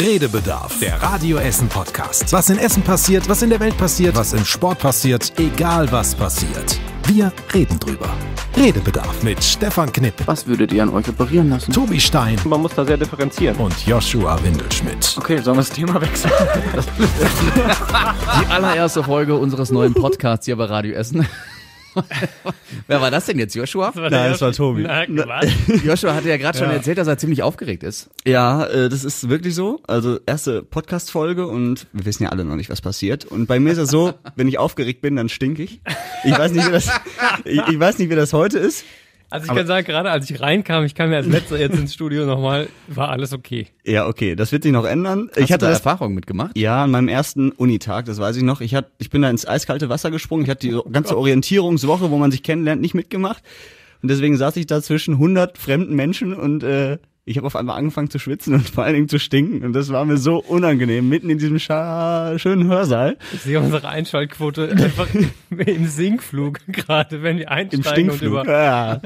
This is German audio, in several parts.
Redebedarf, der Radio Essen Podcast. Was in Essen passiert, was in der Welt passiert, was im Sport passiert, egal was passiert. Wir reden drüber. Redebedarf mit Stefan Knipp. Was würdet ihr an euch operieren lassen? Tobi Stein. Man muss da sehr differenzieren. Und Joshua Windelschmidt. Okay, sollen wir das Thema wechseln? Die allererste Folge unseres neuen Podcasts hier bei Radio Essen. Wer war das denn jetzt? Joshua? Das Nein, das war Tobi. Na, Joshua hatte ja gerade schon ja. erzählt, dass er ziemlich aufgeregt ist. Ja, äh, das ist wirklich so. Also erste Podcast-Folge und wir wissen ja alle noch nicht, was passiert. Und bei mir ist es so, wenn ich aufgeregt bin, dann stink ich. Ich weiß nicht, wie das, ich, ich weiß nicht, wie das heute ist. Also ich aber, kann sagen, gerade als ich reinkam, ich kam ja als letzter jetzt ins Studio nochmal, war alles okay. Ja, okay, das wird sich noch ändern. Hast ich hatte da Erfahrung mitgemacht? Ja, an meinem ersten Unitag, das weiß ich noch. Ich, hatte, ich bin da ins eiskalte Wasser gesprungen. Ich hatte die oh ganze Orientierungswoche, wo man sich kennenlernt, nicht mitgemacht. Und deswegen saß ich da zwischen 100 fremden Menschen und äh, ich habe auf einmal angefangen zu schwitzen und vor allen Dingen zu stinken. Und das war mir so unangenehm, mitten in diesem schönen Hörsaal. Ich sehe unsere Einschaltquote einfach im Sinkflug gerade, wenn wir einsteigen. Im Stinkflug, und über ja.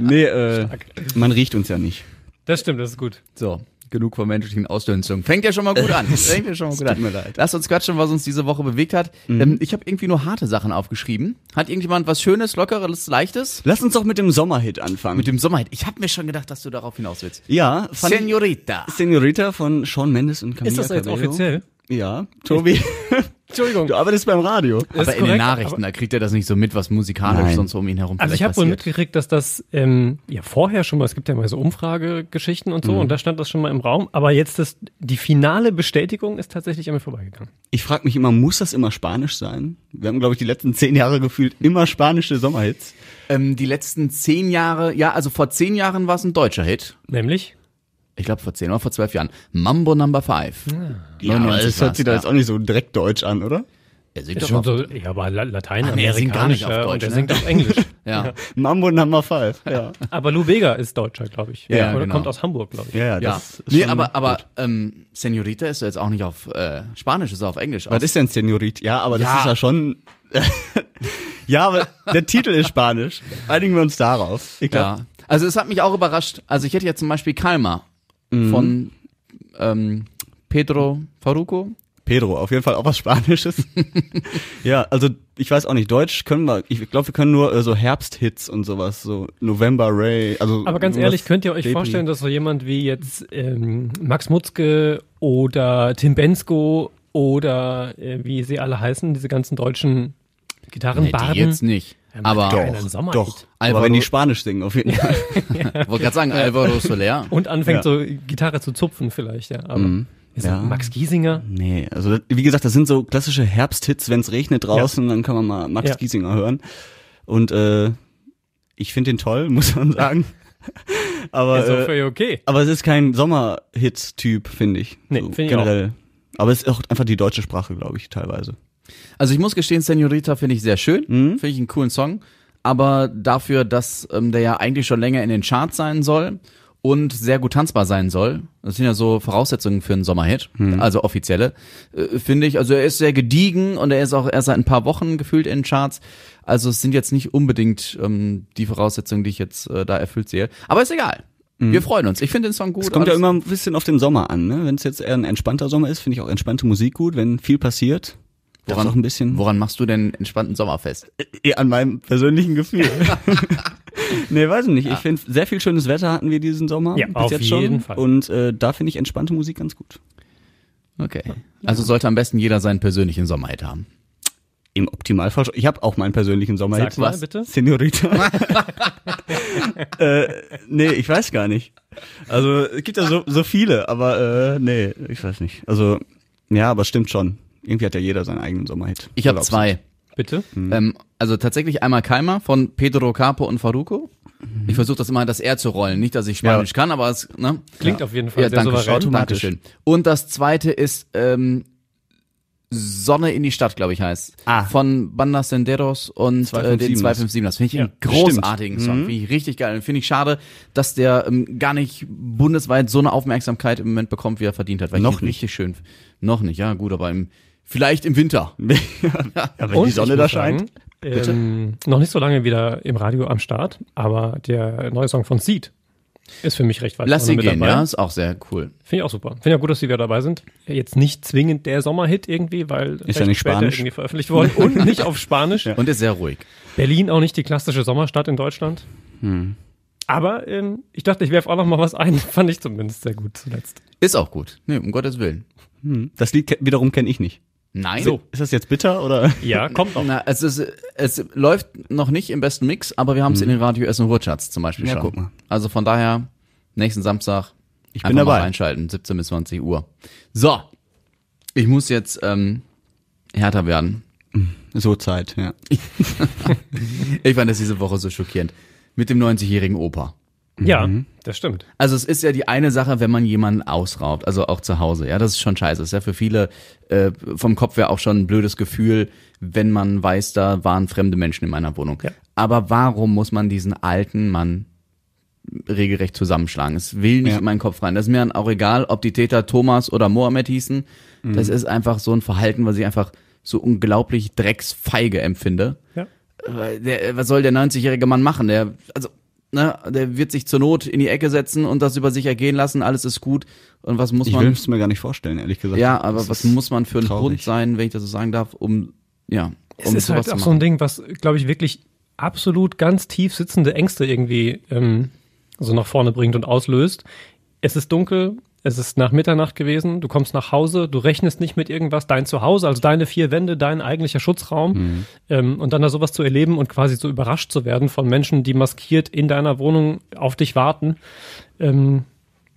Nee, äh, man riecht uns ja nicht. Das stimmt, das ist gut. So genug von menschlichen Ausdünstungen. Fängt ja schon mal gut an. Fängt ja schon mal gut an. Tut mir leid. Lass uns quatschen, was uns diese Woche bewegt hat. Mhm. Ähm, ich habe irgendwie nur harte Sachen aufgeschrieben. Hat irgendjemand was Schönes, Lockeres, Leichtes? Lass uns doch mit dem Sommerhit anfangen. Mit dem Sommerhit. Ich habe mir schon gedacht, dass du darauf hinaus willst. Ja. Von Senorita. Senorita von Sean Mendes und Camila Ist das jetzt Cabello. offiziell? Ja, Tobi. Entschuldigung. Du arbeitest beim Radio. Das aber in den Nachrichten, da kriegt er das nicht so mit, was musikalisch Nein. sonst um ihn herum Also ich habe wohl mitgekriegt, dass das ähm, ja vorher schon mal, es gibt ja mal so Umfragegeschichten und so mhm. und da stand das schon mal im Raum, aber jetzt das, die finale Bestätigung ist tatsächlich an mir vorbeigegangen. Ich frage mich immer, muss das immer Spanisch sein? Wir haben, glaube ich, die letzten zehn Jahre gefühlt immer spanische Sommerhits. Ähm, die letzten zehn Jahre, ja, also vor zehn Jahren war es ein deutscher Hit. Nämlich? ich glaube vor zehn oder vor zwölf Jahren, Mambo Number Five. Ja, ja das hört sich da jetzt auch nicht so direkt deutsch an, oder? Er singt schon so, ja, aber Latein, nee, er singt gar nicht auf äh, Deutsch. Und er ne? singt auf Englisch. ja. Mambo Number Five. Ja. Aber Lou Vega ist Deutscher, glaube ich. Ja, Oder genau. kommt aus Hamburg, glaube ich. Ja, ja. nee, aber, aber ähm, Senorita ist jetzt auch nicht auf äh, Spanisch, ist auf Englisch. Was ist denn Senorita? Ja, aber das ist ja schon. ja, aber der Titel ist Spanisch. Einigen wir uns darauf. Ich glaub, ja. Also es hat mich auch überrascht. Also ich hätte ja zum Beispiel Kalmar mhm. von ähm, Pedro Faruco. Pedro, auf jeden Fall auch was Spanisches. ja, also ich weiß auch nicht, Deutsch können wir, ich glaube, wir können nur äh, so Herbsthits und sowas, so November Ray. Also Aber ganz ehrlich, könnt ihr euch Depen. vorstellen, dass so jemand wie jetzt ähm, Max Mutzke oder Tim Bensko oder äh, wie sie alle heißen, diese ganzen deutschen Gitarrenbarden. Nee, die jetzt nicht aber doch, doch. Alvaro, wenn die Spanisch singen, auf jeden Fall. ja. Wollte gerade sagen, Alvaro Soler. Und anfängt ja. so Gitarre zu zupfen vielleicht, ja. Aber mhm. ja. Max Giesinger? Nee, also wie gesagt, das sind so klassische Herbsthits, wenn es regnet draußen, ja. dann kann man mal Max Giesinger hören. Und äh, ich finde den toll, muss man sagen. aber, ist auch äh, völlig okay. aber es ist kein Sommerhit-Typ, finde ich. Nee, so, finde ich generell. Auch. Aber es ist auch einfach die deutsche Sprache, glaube ich, teilweise. Also ich muss gestehen, Senorita finde ich sehr schön, mhm. finde ich einen coolen Song, aber dafür, dass ähm, der ja eigentlich schon länger in den Charts sein soll und sehr gut tanzbar sein soll, das sind ja so Voraussetzungen für einen Sommerhit, mhm. also offizielle, äh, finde ich. Also er ist sehr gediegen und er ist auch erst seit ein paar Wochen gefühlt in den Charts. Also es sind jetzt nicht unbedingt ähm, die Voraussetzungen, die ich jetzt äh, da erfüllt sehe. Aber ist egal. Mhm. Wir freuen uns. Ich finde den Song gut. Es kommt ja immer ein bisschen auf den Sommer an. Ne? Wenn es jetzt eher ein entspannter Sommer ist, finde ich auch entspannte Musik gut, wenn viel passiert. Woran, noch ein bisschen. Woran machst du denn entspannten Sommerfest? fest? Äh, äh, an meinem persönlichen Gefühl. nee, weiß ich nicht. Ja. Ich ah. finde, sehr viel schönes Wetter hatten wir diesen Sommer. Ja, bis auf jetzt jeden Fall. Und äh, da finde ich entspannte Musik ganz gut. Okay. Ja. Also sollte am besten jeder seinen persönlichen Sommerhit haben. Im Optimalfall. Ich habe auch meinen persönlichen Sommerhit. Sag mal, was? bitte. Senorita. äh, nee, ich weiß gar nicht. Also es gibt ja so, so viele, aber äh, nee, ich weiß nicht. Also ja, aber stimmt schon. Irgendwie hat ja jeder seinen eigenen Sommerhit. Ich habe zwei. Bitte? Mhm. Ähm, also tatsächlich einmal Keimer von Pedro Capo und Faruco. Mhm. Ich versuche das immer das R zu rollen. Nicht, dass ich Spanisch ja. kann, aber es ne? klingt ja. auf jeden Fall ja, sehr danke souverän. Schön, danke schön. Und das zweite ist ähm, Sonne in die Stadt, glaube ich, heißt. Ah. Von Banda Senderos und 257. Äh, den 257. Das finde ich ja, einen großartigen stimmt. Song. Mhm. ich richtig geil. Finde ich schade, dass der ähm, gar nicht bundesweit so eine Aufmerksamkeit im Moment bekommt, wie er verdient hat. Weil Noch ich nicht. richtig schön. Noch nicht, ja, gut, aber im Vielleicht im Winter, ja, wenn Und die Sonne da scheint. Sagen, ähm, noch nicht so lange wieder im Radio am Start, aber der neue Song von Seed ist für mich recht weit Lass sie gehen, dabei. ja, ist auch sehr cool. Finde ich auch super. Finde auch gut, dass sie wieder dabei sind. Jetzt nicht zwingend der Sommerhit irgendwie, weil ist ja nicht Spanisch irgendwie veröffentlicht worden und nicht auf Spanisch. Ja. Und ist sehr ruhig. Berlin auch nicht die klassische Sommerstadt in Deutschland. Hm. Aber ähm, ich dachte, ich werfe auch noch mal was ein. Fand ich zumindest sehr gut zuletzt. Ist auch gut. Nee, um Gottes Willen. Hm. Das Lied wiederum kenne ich nicht. Nein. So. Ist das jetzt bitter oder? Ja, kommt noch. Na, es, ist, es läuft noch nicht im besten Mix, aber wir haben es hm. in den Radio Essen Ruhrcharts zum Beispiel ja, schon. Guck mal. Also von daher, nächsten Samstag ich bin dabei. einschalten, 17 bis 20 Uhr. So, ich muss jetzt ähm, härter werden. Mhm. So Zeit, ja. ich fand das diese Woche so schockierend. Mit dem 90-jährigen Opa. Ja, mhm. das stimmt. Also es ist ja die eine Sache, wenn man jemanden ausraubt, also auch zu Hause. Ja, das ist schon scheiße. ist ja für viele äh, vom Kopf her auch schon ein blödes Gefühl, wenn man weiß, da waren fremde Menschen in meiner Wohnung. Ja. Aber warum muss man diesen alten Mann regelrecht zusammenschlagen? Es will nicht ja. in meinen Kopf rein. Das ist mir dann auch egal, ob die Täter Thomas oder Mohammed hießen. Mhm. Das ist einfach so ein Verhalten, was ich einfach so unglaublich drecksfeige empfinde. Ja. Äh, der, was soll der 90-jährige Mann machen? Der, also ne, der wird sich zur Not in die Ecke setzen und das über sich ergehen lassen, alles ist gut. Und was muss man. Ich will es mir gar nicht vorstellen, ehrlich gesagt. Ja, aber das was muss man für ein Hund sein, wenn ich das so sagen darf, um, ja. Um es ist halt auch so ein Ding, was, glaube ich, wirklich absolut ganz tief sitzende Ängste irgendwie ähm, so nach vorne bringt und auslöst. Es ist dunkel, es ist nach Mitternacht gewesen, du kommst nach Hause, du rechnest nicht mit irgendwas, dein Zuhause, also deine vier Wände, dein eigentlicher Schutzraum mhm. ähm, und dann da sowas zu erleben und quasi so überrascht zu werden von Menschen, die maskiert in deiner Wohnung auf dich warten. Ähm,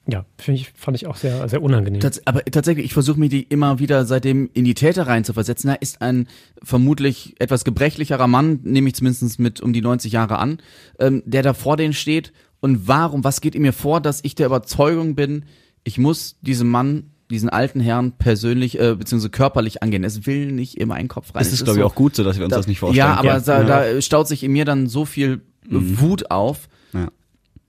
ja, ich, fand ich auch sehr, sehr unangenehm. Tats aber tatsächlich, ich versuche mir die immer wieder seitdem in die Täter reinzuversetzen. Er ist ein vermutlich etwas gebrechlicherer Mann, nehme ich zumindest mit um die 90 Jahre an, ähm, der da vor denen steht. Und warum, was geht in mir vor, dass ich der Überzeugung bin, ich muss diesem Mann, diesen alten Herrn persönlich äh, bzw. körperlich angehen. Es will nicht in meinen Kopf rein. Es ist, glaube ich, auch gut so, dass wir uns da, das nicht vorstellen. Ja, aber ja. Da, da, staut sich in mir dann so viel mhm. Wut auf. Ja.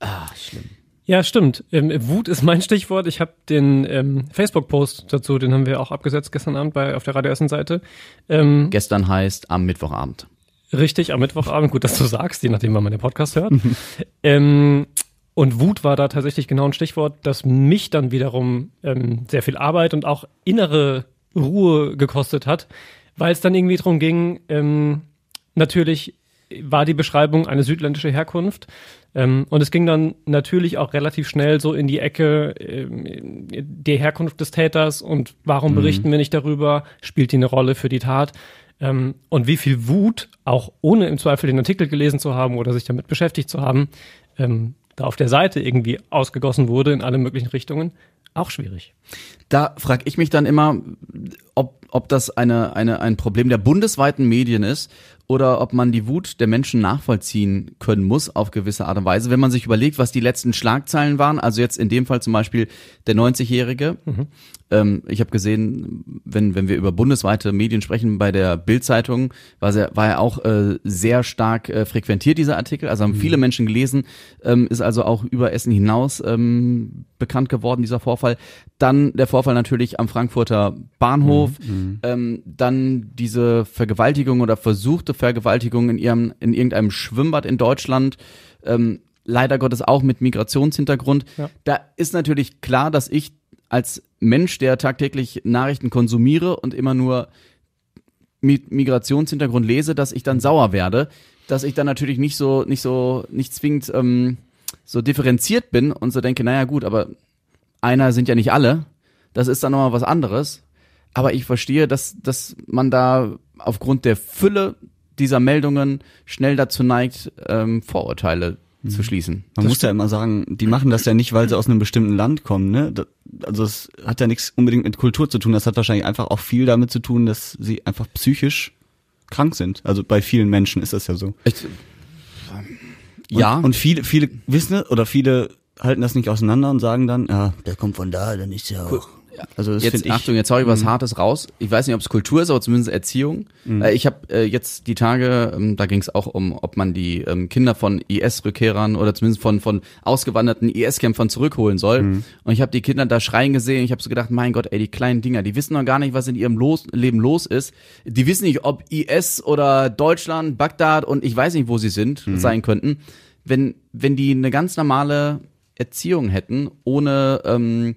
Ah, schlimm. Ja, stimmt. Ähm, Wut ist mein Stichwort. Ich habe den ähm, Facebook-Post dazu, den haben wir auch abgesetzt gestern Abend bei, auf der Radio Essen Seite. Ähm, gestern heißt am Mittwochabend. Richtig, am Mittwochabend. Gut, dass du sagst, je nachdem, wann man den Podcast hört. ähm, und Wut war da tatsächlich genau ein Stichwort, das mich dann wiederum ähm, sehr viel Arbeit und auch innere Ruhe gekostet hat, weil es dann irgendwie darum ging, ähm, natürlich war die Beschreibung eine südländische Herkunft. Ähm, und es ging dann natürlich auch relativ schnell so in die Ecke ähm, der Herkunft des Täters und warum mhm. berichten wir nicht darüber? Spielt die eine Rolle für die Tat? Ähm, und wie viel Wut, auch ohne im Zweifel den Artikel gelesen zu haben oder sich damit beschäftigt zu haben, ähm, da auf der Seite irgendwie ausgegossen wurde in alle möglichen Richtungen, auch schwierig da frage ich mich dann immer, ob, ob das eine, eine, ein Problem der bundesweiten Medien ist oder ob man die Wut der Menschen nachvollziehen können muss auf gewisse Art und Weise. Wenn man sich überlegt, was die letzten Schlagzeilen waren, also jetzt in dem Fall zum Beispiel der 90-Jährige. Mhm. Ähm, ich habe gesehen, wenn, wenn wir über bundesweite Medien sprechen, bei der Bild-Zeitung war, sehr, war er auch äh, sehr stark äh, frequentiert, dieser Artikel. Also haben mhm. viele Menschen gelesen, ähm, ist also auch über Essen hinaus ähm, bekannt geworden, dieser Vorfall. Dann der Vorfall Vorfall natürlich am Frankfurter Bahnhof, mhm, mhm. ähm, dann diese Vergewaltigung oder versuchte Vergewaltigung in ihrem in irgendeinem Schwimmbad in Deutschland. Ähm, leider Gottes auch mit Migrationshintergrund. Ja. Da ist natürlich klar, dass ich als Mensch, der tagtäglich Nachrichten konsumiere und immer nur mit Migrationshintergrund lese, dass ich dann mhm. sauer werde, dass ich dann natürlich nicht so, nicht so, nicht zwingend ähm, so differenziert bin und so denke, naja gut, aber einer sind ja nicht alle. Das ist dann nochmal was anderes. Aber ich verstehe, dass, dass man da aufgrund der Fülle dieser Meldungen schnell dazu neigt, ähm, Vorurteile mhm. zu schließen. Man das muss ja immer sagen, die machen das ja nicht, weil sie aus einem bestimmten Land kommen. Ne? Also es hat ja nichts unbedingt mit Kultur zu tun. Das hat wahrscheinlich einfach auch viel damit zu tun, dass sie einfach psychisch krank sind. Also bei vielen Menschen ist das ja so. Ich, ja. Und, und viele, viele wissen oder viele halten das nicht auseinander und sagen dann, ja, der kommt von da, dann ist ja auch. Also das jetzt, ich, Achtung, jetzt hau ich was mhm. Hartes raus. Ich weiß nicht, ob es Kultur ist, aber zumindest Erziehung. Mhm. Äh, ich habe äh, jetzt die Tage, ähm, da ging es auch um, ob man die ähm, Kinder von IS-Rückkehrern oder zumindest von, von ausgewanderten IS-Kämpfern zurückholen soll. Mhm. Und ich habe die Kinder da schreien gesehen. Ich habe so gedacht, mein Gott, ey, die kleinen Dinger, die wissen noch gar nicht, was in ihrem los Leben los ist. Die wissen nicht, ob IS oder Deutschland, Bagdad und ich weiß nicht, wo sie sind, mhm. sein könnten. Wenn, wenn die eine ganz normale Erziehung hätten, ohne... Ähm,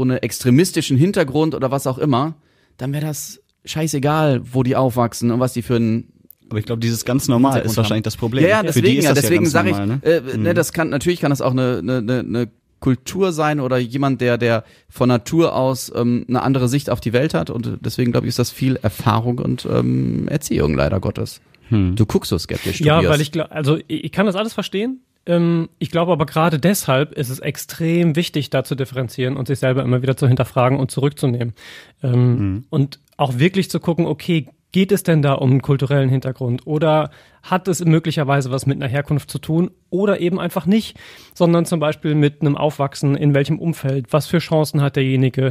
ohne extremistischen Hintergrund oder was auch immer, dann wäre das scheißegal, wo die aufwachsen und was die für ein aber ich glaube, dieses ganz normal ist wahrscheinlich das Problem. Ja, ja deswegen, ja, deswegen ja sage ich, ne? Äh, ne, mhm. das kann natürlich kann das auch eine, eine, eine Kultur sein oder jemand, der der von Natur aus ähm, eine andere Sicht auf die Welt hat und deswegen glaube ich, ist das viel Erfahrung und ähm, Erziehung leider Gottes. Hm. Du guckst so skeptisch. Ja, weil ich glaube, also ich kann das alles verstehen. Ähm, ich glaube aber gerade deshalb ist es extrem wichtig, da zu differenzieren und sich selber immer wieder zu hinterfragen und zurückzunehmen. Ähm, mhm. Und auch wirklich zu gucken, okay, geht es denn da um einen kulturellen Hintergrund oder hat es möglicherweise was mit einer Herkunft zu tun oder eben einfach nicht, sondern zum Beispiel mit einem Aufwachsen, in welchem Umfeld, was für Chancen hat derjenige,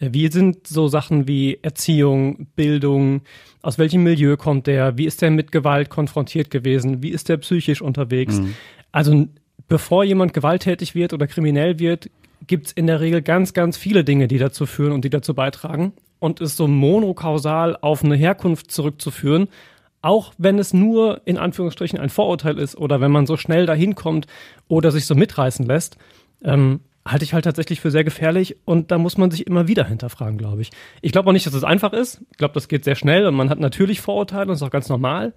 äh, wie sind so Sachen wie Erziehung, Bildung, aus welchem Milieu kommt der, wie ist der mit Gewalt konfrontiert gewesen, wie ist der psychisch unterwegs. Mhm. Also bevor jemand gewalttätig wird oder kriminell wird, gibt es in der Regel ganz, ganz viele Dinge, die dazu führen und die dazu beitragen. Und ist so monokausal auf eine Herkunft zurückzuführen, auch wenn es nur in Anführungsstrichen ein Vorurteil ist oder wenn man so schnell dahin kommt oder sich so mitreißen lässt, ähm, halte ich halt tatsächlich für sehr gefährlich und da muss man sich immer wieder hinterfragen, glaube ich. Ich glaube auch nicht, dass es das einfach ist. Ich glaube, das geht sehr schnell und man hat natürlich Vorurteile, und ist auch ganz normal.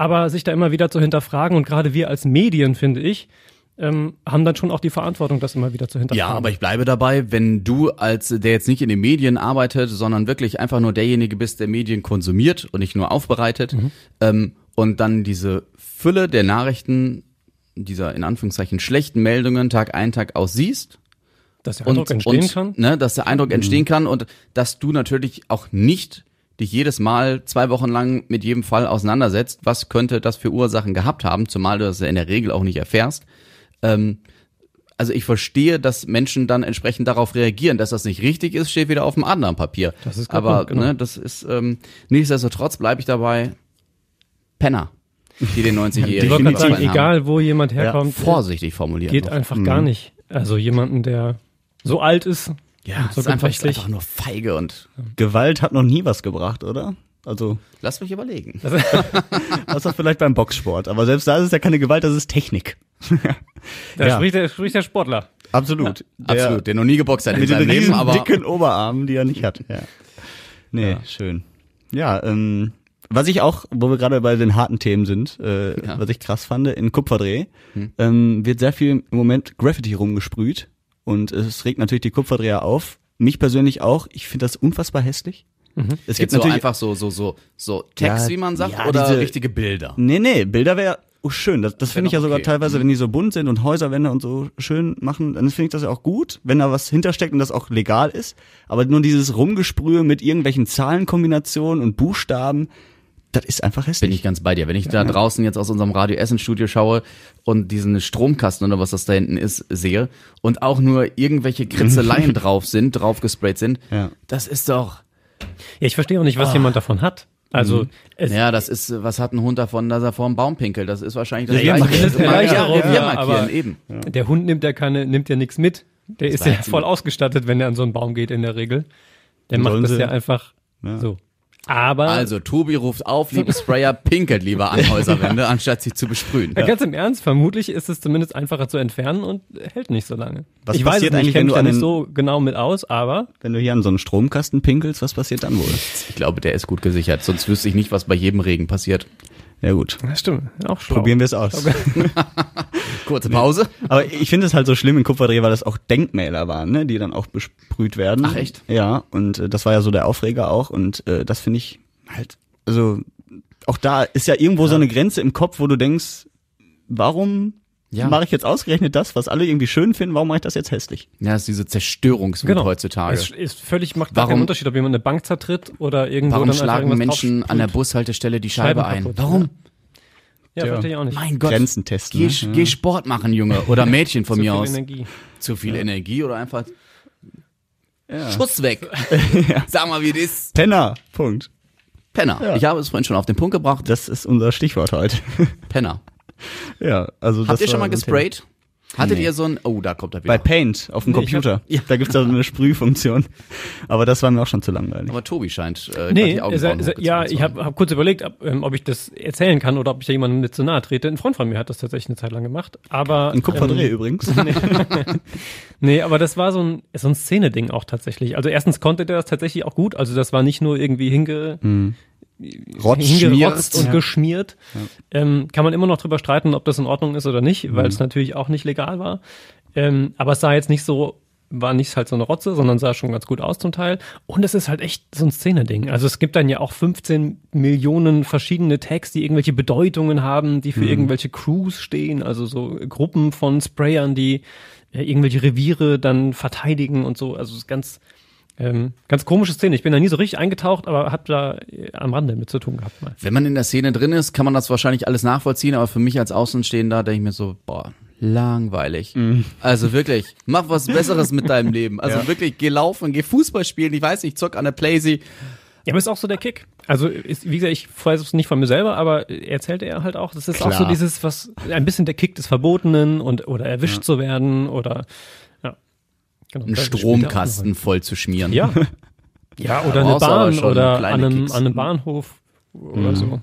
Aber sich da immer wieder zu hinterfragen und gerade wir als Medien, finde ich, ähm, haben dann schon auch die Verantwortung, das immer wieder zu hinterfragen. Ja, aber ich bleibe dabei, wenn du als der jetzt nicht in den Medien arbeitet, sondern wirklich einfach nur derjenige bist, der Medien konsumiert und nicht nur aufbereitet, mhm. ähm, und dann diese Fülle der Nachrichten, dieser in Anführungszeichen schlechten Meldungen Tag ein, Tag aus siehst. Dass der Eindruck und, entstehen und, kann. Ne, dass der Eindruck mhm. entstehen kann und dass du natürlich auch nicht dich jedes Mal zwei Wochen lang mit jedem Fall auseinandersetzt, was könnte das für Ursachen gehabt haben, zumal du das ja in der Regel auch nicht erfährst. Ähm, also ich verstehe, dass Menschen dann entsprechend darauf reagieren, dass das nicht richtig ist, steht wieder auf dem anderen Papier. Das ist Aber Punkt, genau. ne, das ist ähm, nichtsdestotrotz bleibe ich dabei Penner die den 90-Jährigen. Ja, sagen, egal wo jemand herkommt. Ja, vorsichtig formuliert. Geht einfach mhm. gar nicht. Also jemanden, der so alt ist, ja, das ist einfach, ist einfach nur feige und. Gewalt hat noch nie was gebracht, oder? Also. Lass mich überlegen. Außer vielleicht beim Boxsport. Aber selbst da ist es ja keine Gewalt, das ist Technik. da ja. spricht, der, spricht der Sportler. Absolut. Ja, der, absolut. Der noch nie geboxt hat in seinem Leben, aber. dicken Oberarmen, die er nicht hat. Ja. Nee, ja. schön. Ja, ähm, was ich auch, wo wir gerade bei den harten Themen sind, äh, ja. was ich krass fand, in Kupferdreh hm. ähm, wird sehr viel im Moment Graffiti rumgesprüht und es regt natürlich die Kupferdreher auf. Mich persönlich auch. Ich finde das unfassbar hässlich. Mhm. Es gibt Jetzt natürlich so einfach so so so so Text, ja, wie man sagt, ja, oder diese, richtige Bilder. Nee, nee, Bilder wäre oh, schön. Das, das finde ich ja okay. sogar teilweise, mhm. wenn die so bunt sind und Häuserwände und so schön machen, dann finde ich das ja auch gut, wenn da was hintersteckt und das auch legal ist. Aber nur dieses Rumgesprühe mit irgendwelchen Zahlenkombinationen und Buchstaben, das ist einfach hässlich. Bin ich ganz bei dir. Wenn ich da draußen jetzt aus unserem Radio Essen Studio schaue und diesen Stromkasten oder was das da hinten ist, sehe und auch nur irgendwelche Kritzeleien drauf sind, drauf gesprayt sind, ja. das ist doch. Ja, ich verstehe auch nicht, was oh. jemand davon hat. Also, mhm. es ja, das ist, was hat ein Hund davon, dass er vor einem Baum pinkelt? Das ist wahrscheinlich das ja, gleiche. Also das gleiche ja, ja, ja, aber Der Hund nimmt ja keine, nimmt ja nichts mit. Der das ist ja voll ausgestattet, wenn er an so einen Baum geht in der Regel. Der macht das ja einfach so. Aber also, Tobi ruft auf, liebe Sprayer, pinkelt lieber an Häuserwände, anstatt sich zu besprühen. Ja, ganz im Ernst, vermutlich ist es zumindest einfacher zu entfernen und hält nicht so lange. Was ich passiert weiß, eigentlich, ich wenn du nicht so genau mit aus, aber. Wenn du hier an so einen Stromkasten pinkelst, was passiert dann wohl? Ich glaube, der ist gut gesichert, sonst wüsste ich nicht, was bei jedem Regen passiert. Ja, gut. Das stimmt. Auch schlau. Probieren wir es aus. Kurze Pause. Aber ich finde es halt so schlimm in Kupferdreh, weil das auch Denkmäler waren, ne? die dann auch besprüht werden. Ach echt? Ja, und äh, das war ja so der Aufreger auch. Und äh, das finde ich halt, also auch da ist ja irgendwo ja. so eine Grenze im Kopf, wo du denkst, warum ja. Mache ich jetzt ausgerechnet das, was alle irgendwie schön finden, warum mache ich das jetzt hässlich? Ja, ist diese Zerstörungswut genau. heutzutage. Es ist völlig macht warum, keinen Unterschied, ob jemand eine Bank zertritt oder irgendwo Warum dann schlagen Menschen an der Bushaltestelle die Scheibe ein? Kaputt, warum? Ja. Ja, ja, verstehe ich auch nicht. Mein Gott. Grenzen testen. Geh, ne? geh Sport machen, Junge. Oder Mädchen von mir aus. Zu viel Energie. Zu viel ja. Energie oder einfach ja. Schuss weg. Sag mal, wie das ist. Penner. Punkt. Penner. Ich habe es vorhin schon auf den Punkt gebracht. Das ist unser Stichwort heute. Penner. ja, also Habt ihr schon mal gesprayt? Hattet nee. ihr so ein, oh, da kommt er wieder. Bei Paint auf dem nee, Computer. Hab, ja. Da gibt's ja so eine Sprühfunktion. Aber das war mir auch schon zu langweilig. Aber Tobi scheint äh, nee, die Augenbrauen äh, Ja, ich habe hab kurz überlegt, ob, ähm, ob, ich das erzählen kann oder ob ich da jemandem nicht zu nahe trete. Ein Freund von mir hat das tatsächlich eine Zeit lang gemacht. Aber, ein Kupferdreh ähm, übrigens. Nee. nee, aber das war so ein, so ein Szene-Ding auch tatsächlich. Also erstens konnte der das tatsächlich auch gut. Also das war nicht nur irgendwie hinge... Mhm Rotz, hingerotzt und ja. geschmiert. Ja. Ähm, kann man immer noch drüber streiten, ob das in Ordnung ist oder nicht, weil mhm. es mhm. natürlich auch nicht legal war. Ähm, aber es sah jetzt nicht so, war nicht halt so eine Rotze, sondern sah schon ganz gut aus zum Teil. Und es ist halt echt so ein Szene-Ding. Also es gibt dann ja auch 15 Millionen verschiedene Tags, die irgendwelche Bedeutungen haben, die für mhm. irgendwelche Crews stehen, also so Gruppen von Sprayern, die äh, irgendwelche Reviere dann verteidigen und so. Also es ist ganz, ähm, ganz komische Szene. Ich bin da nie so richtig eingetaucht, aber habe da äh, am Rande mit zu tun gehabt. Mal. Wenn man in der Szene drin ist, kann man das wahrscheinlich alles nachvollziehen, aber für mich als Außenstehender denke ich mir so, boah, langweilig. Mm. Also wirklich, mach was Besseres mit deinem Leben. Also ja. wirklich, geh laufen, geh Fußball spielen, ich weiß nicht, zock an der Playsee. Ja, aber ist auch so der Kick. Also, ist, wie gesagt, ich weiß es nicht von mir selber, aber erzählt er halt auch, das ist Klar. auch so dieses, was, ein bisschen der Kick des Verbotenen und, oder erwischt ja. zu werden oder genau, einen Stromkasten voll zu schmieren. Ja. Ja, oder eine Bahn oder an einem, an einem, Bahnhof oder mhm. so.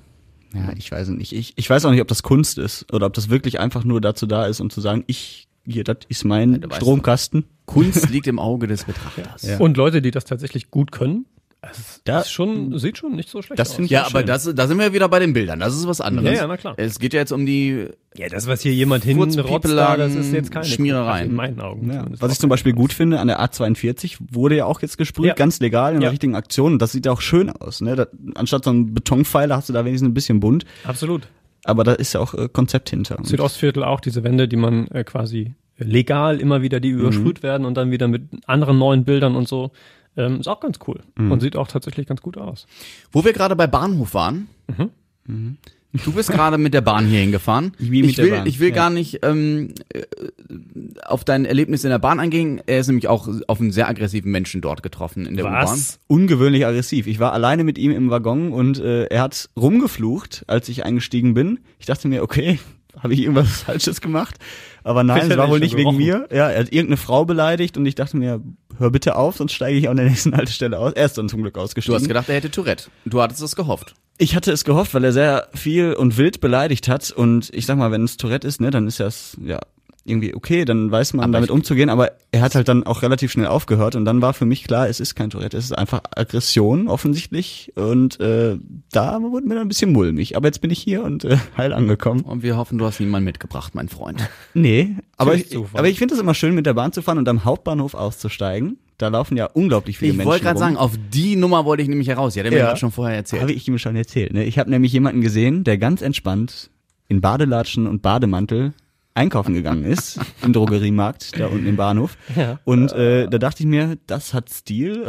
Ja, ich weiß nicht. Ich, ich weiß auch nicht, ob das Kunst ist oder ob das wirklich einfach nur dazu da ist, um zu sagen, ich hier, das ist mein ja, Stromkasten. Kunst liegt im Auge des Betrachters. Ja. Und Leute, die das tatsächlich gut können, das da, ist schon, sieht schon nicht so schlecht das aus. Ja, aber das, da sind wir wieder bei den Bildern. Das ist was anderes. Ja, ja na klar. Es geht ja jetzt um die. Ja, das, was hier jemand hinrotzt, das ist jetzt keine Schmierereien. In meinen Augen. Ja. Was ich zum Beispiel gut finde, an der A42 wurde ja auch jetzt gesprüht, ja. ganz legal, in der richtigen Aktion. Das sieht ja auch schön aus. Ne? Da, anstatt so einen Betonpfeiler hast du da wenigstens ein bisschen bunt. Absolut. Aber da ist ja auch äh, Konzept hinter. Südostviertel auch, diese Wände, die man äh, quasi legal immer wieder, die mhm. übersprüht mhm. werden und dann wieder mit anderen neuen Bildern und so ähm, ist auch ganz cool mhm. und sieht auch tatsächlich ganz gut aus. Wo wir gerade bei Bahnhof waren, mhm. Mhm. Du bist gerade mit der Bahn hierhin gefahren. Ich, ich will, Bahn, ich will ja. gar nicht ähm, äh, auf dein Erlebnis in der Bahn eingehen. Er ist nämlich auch auf einen sehr aggressiven Menschen dort getroffen in der U-Bahn. Ungewöhnlich aggressiv. Ich war alleine mit ihm im Waggon und äh, er hat rumgeflucht, als ich eingestiegen bin. Ich dachte mir, okay, habe ich irgendwas Falsches gemacht? Aber nein, es war wohl nicht wegen mir. Ja, er hat irgendeine Frau beleidigt und ich dachte mir, hör bitte auf, sonst steige ich an der nächsten Haltestelle aus. Er ist dann zum Glück ausgestiegen. Du hast gedacht, er hätte Tourette. Du hattest es gehofft. Ich hatte es gehofft, weil er sehr viel und wild beleidigt hat. Und ich sag mal, wenn es Tourette ist, ne, dann ist das, ja, irgendwie okay, dann weiß man aber damit umzugehen, aber er hat halt dann auch relativ schnell aufgehört und dann war für mich klar, es ist kein Tourette, es ist einfach Aggression offensichtlich und äh, da wurde mir dann ein bisschen mulmig, aber jetzt bin ich hier und äh, heil angekommen. Und wir hoffen, du hast niemanden mitgebracht, mein Freund. Nee, aber ich, aber ich finde es immer schön, mit der Bahn zu fahren und am Hauptbahnhof auszusteigen. Da laufen ja unglaublich viele ich Menschen. Ich wollte gerade sagen, auf die Nummer wollte ich nämlich heraus. Ja, der ja. mir das schon vorher erzählt. Habe ich ihm schon erzählt. Ne? Ich habe nämlich jemanden gesehen, der ganz entspannt in Badelatschen und Bademantel einkaufen gegangen ist im Drogeriemarkt da unten im Bahnhof. Ja. Und äh, da dachte ich mir, das hat Stil.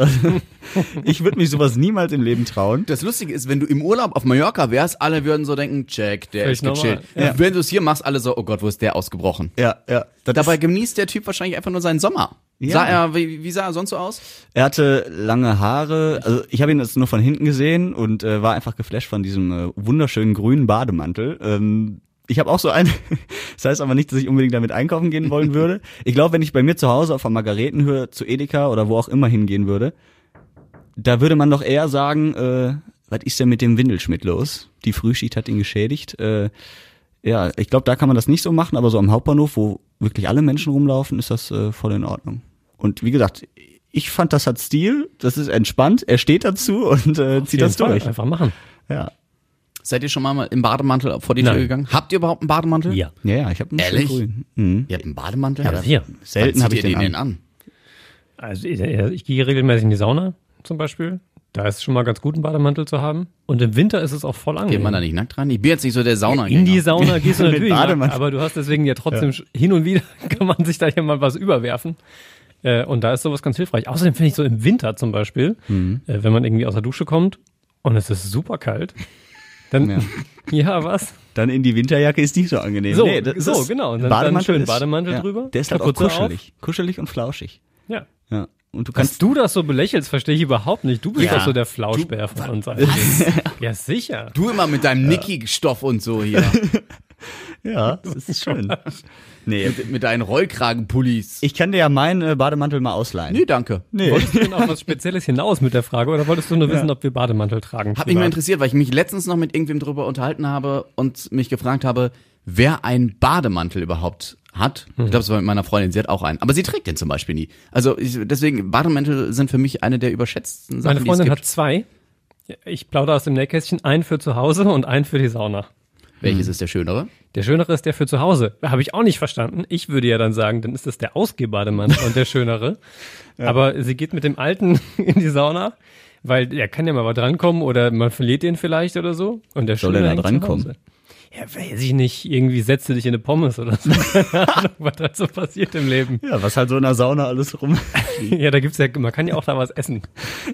ich würde mich sowas niemals im Leben trauen. Das Lustige ist, wenn du im Urlaub auf Mallorca wärst, alle würden so denken, check, der Völlig ist gechillt. Ja. Wenn du es hier machst, alle so, oh Gott, wo ist der ausgebrochen? Ja, ja. Dabei genießt der Typ wahrscheinlich einfach nur seinen Sommer. Ja. Sah er, wie, wie, sah er sonst so aus? Er hatte lange Haare. Also ich habe ihn jetzt nur von hinten gesehen und äh, war einfach geflasht von diesem äh, wunderschönen grünen Bademantel. Ähm, ich habe auch so eine. Das heißt aber nicht, dass ich unbedingt damit einkaufen gehen wollen würde. Ich glaube, wenn ich bei mir zu Hause auf der Margaretenhöhe zu Edeka oder wo auch immer hingehen würde, da würde man doch eher sagen, äh, was ist denn mit dem Windelschmidt los? Die Frühschicht hat ihn geschädigt. Äh, ja, ich glaube, da kann man das nicht so machen, aber so am Hauptbahnhof, wo wirklich alle Menschen rumlaufen, ist das äh, voll in Ordnung. Und wie gesagt, ich fand, das hat Stil, das ist entspannt, er steht dazu und äh, zieht das Fall. durch. Einfach machen. Ja. Seid ihr schon mal im Bademantel vor die Tür gegangen? Habt ihr überhaupt einen Bademantel? Ja. Ja, ja ich habe einen Ehrlich? grün. Mhm. Ihr habt einen Bademantel? Ja, hier. Selten habe ich den, den an. Also ich, ich gehe regelmäßig in die Sauna zum Beispiel. Da ist es schon mal ganz gut, einen Bademantel zu haben. Und im Winter ist es auch voll angenehm. Geht man da nicht nackt rein? Ich bin jetzt nicht so der Sauna. Ja, in die Sauna gehst du natürlich, nackt, aber du hast deswegen ja trotzdem ja. hin und wieder kann man sich da ja mal was überwerfen. Äh, und da ist sowas ganz hilfreich. Außerdem finde ich so im Winter zum Beispiel, mhm. Äh, wenn man irgendwie aus der Dusche kommt und es ist super kalt dann, ja. ja. was? Dann in die Winterjacke ist nicht so angenehm. So, nee, so genau. Und dann, Bademantel dann schön Bademantel ist, drüber. der ist halt auch kuschelig. Auf. Kuschelig und flauschig. Ja. ja. Und du kannst. Dass du das so belächelst, verstehe ich überhaupt nicht. Du bist ja. doch so der Flauschbär von uns allen. ja, sicher. Du immer mit deinem ja. Niki-Stoff und so hier. ja, das ist schön. Nee. Mit, mit deinen Rollkragenpullis. Ich kann dir ja meinen äh, Bademantel mal ausleihen. Nee, danke. Nee. Wolltest du denn auf was Spezielles hinaus mit der Frage oder wolltest du nur wissen, ob wir Bademantel tragen? Hat mich mal interessiert, weil ich mich letztens noch mit irgendwem drüber unterhalten habe und mich gefragt habe, wer einen Bademantel überhaupt hat. Hm. Ich mhm. glaube, es war mit meiner Freundin, sie hat auch einen. Aber sie trägt den zum Beispiel nie. Also ich, deswegen, Bademantel sind für mich eine der überschätzten Sachen. Meine Freundin hat zwei. Ich plaudere aus dem Nähkästchen, einen für zu Hause und einen für die Sauna. Welches hm. ist der schönere? Der schönere ist der für zu Hause. Habe ich auch nicht verstanden. Ich würde ja dann sagen, dann ist das der Ausgehbademann und der schönere. Ja. Aber sie geht mit dem alten in die Sauna, weil er kann ja mal drankommen oder man verliert ihn vielleicht oder so. Und der Soll er da drankommen? ja, weiß ich nicht, irgendwie setze dich in eine Pommes oder so. Keine Ahnung, was da so passiert im Leben. Ja, was halt so in der Sauna alles rum. ja, da gibt's ja, man kann ja auch da was essen.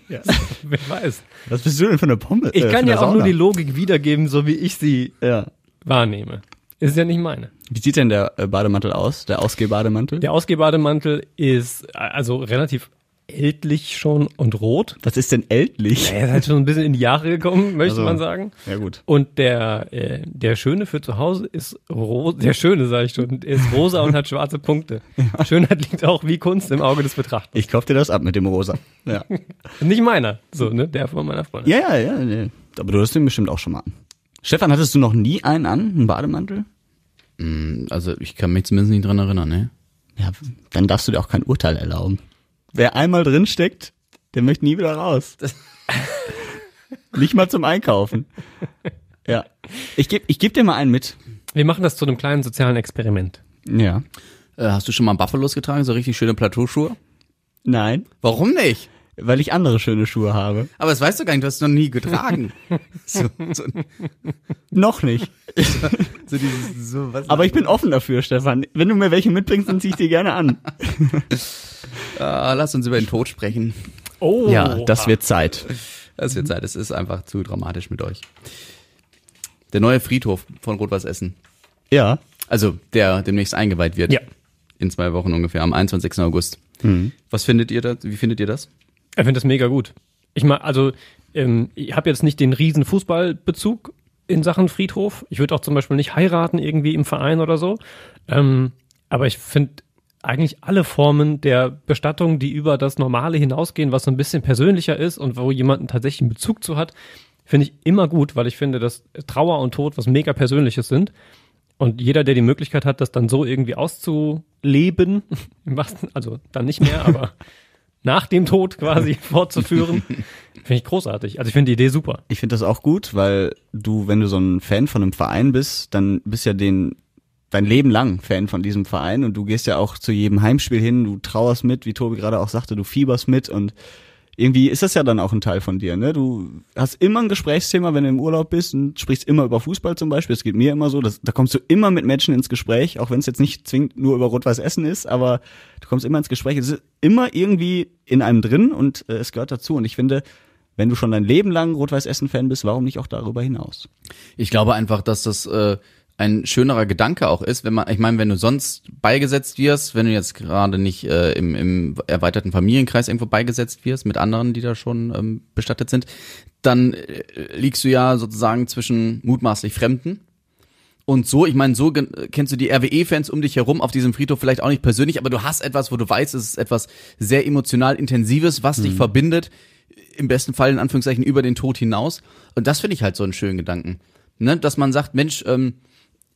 Ja. Wer weiß. Was bist du denn für eine Pommes? Ich äh, kann ja auch nur die Logik wiedergeben, so wie ich sie ja. wahrnehme. Ist ja nicht meine. Wie sieht denn der äh, Bademantel aus? Der Ausgehbademantel? Der Ausgehbademantel ist äh, also relativ ältlich schon und rot. Was ist denn ältlich? er ist halt schon ein bisschen in die Jahre gekommen, möchte also, man sagen. Ja, gut. Und der, äh, der Schöne für zu Hause ist rosa, der Schöne, sage ich schon, ist rosa und hat schwarze Punkte. Ja. Schönheit liegt auch wie Kunst im Auge des Betrachters. Ich kauf dir das ab mit dem rosa. Ja. Nicht meiner, so, ne, der von meiner Freundin. Ja, ja, ja, nee. aber du hast den bestimmt auch schon mal an. Stefan, hattest du noch nie einen an, einen Bademantel? Mm, also ich kann mich zumindest nicht dran erinnern, ne? Ja, dann darfst du dir auch kein Urteil erlauben. Wer einmal drin steckt, der möchte nie wieder raus. Nicht mal zum Einkaufen. Ja. Ich gebe ich geb dir mal einen mit. Wir machen das zu einem kleinen sozialen Experiment. Ja. Äh, hast du schon mal Buffalos getragen, so richtig schöne Plateauschuhe? Nein. Warum nicht? Weil ich andere schöne Schuhe habe. Aber das weißt du gar nicht, du hast es noch nie getragen. so, so. Noch nicht. so dieses, so, was Aber ich bin offen dafür, Stefan. Wenn du mir welche mitbringst, dann zieh ich die gerne an. Ah, lass uns über den Tod sprechen. Oh. Ja, das wird Zeit. Das wird Zeit. Es ist einfach zu dramatisch mit euch. Der neue Friedhof von Rot-Weiß Essen. Ja. Also, der demnächst eingeweiht wird. Ja. In zwei Wochen ungefähr, am 21. August. Mhm. Was findet ihr da? Wie findet ihr das? Ich finde das mega gut. Ich meine, also, ähm, ich habe jetzt nicht den riesen Fußballbezug in Sachen Friedhof. Ich würde auch zum Beispiel nicht heiraten irgendwie im Verein oder so. Ähm, aber ich finde eigentlich alle Formen der Bestattung, die über das Normale hinausgehen, was so ein bisschen persönlicher ist und wo jemanden tatsächlich einen Bezug zu hat, finde ich immer gut, weil ich finde, dass Trauer und Tod was mega Persönliches sind. Und jeder, der die Möglichkeit hat, das dann so irgendwie auszuleben, also dann nicht mehr, aber nach dem Tod quasi fortzuführen, finde ich großartig. Also ich finde die Idee super. Ich finde das auch gut, weil du, wenn du so ein Fan von einem Verein bist, dann bist ja den dein Leben lang Fan von diesem Verein und du gehst ja auch zu jedem Heimspiel hin, du trauerst mit, wie Tobi gerade auch sagte, du fieberst mit und irgendwie ist das ja dann auch ein Teil von dir, ne? Du hast immer ein Gesprächsthema, wenn du im Urlaub bist und sprichst immer über Fußball zum Beispiel. Es geht mir immer so, dass, da kommst du immer mit Menschen ins Gespräch, auch wenn es jetzt nicht zwingend nur über Rot-Weiß Essen ist, aber du kommst immer ins Gespräch. Es ist immer irgendwie in einem drin und äh, es gehört dazu. Und ich finde, wenn du schon dein Leben lang Rot-Weiß Essen-Fan bist, warum nicht auch darüber hinaus? Ich glaube einfach, dass das äh, ein schönerer Gedanke auch ist, wenn man, ich meine, wenn du sonst beigesetzt wirst, wenn du jetzt gerade nicht äh, im, im erweiterten Familienkreis irgendwo beigesetzt wirst mit anderen, die da schon ähm, bestattet sind, dann äh, liegst du ja sozusagen zwischen mutmaßlich Fremden. Und so, ich meine, so kennst du die RWE-Fans um dich herum auf diesem Friedhof vielleicht auch nicht persönlich, aber du hast etwas, wo du weißt, es ist etwas sehr emotional intensives, was mhm. dich verbindet, im besten Fall in Anführungszeichen über den Tod hinaus. Und das finde ich halt so einen schönen Gedanken, ne? dass man sagt, Mensch, ähm,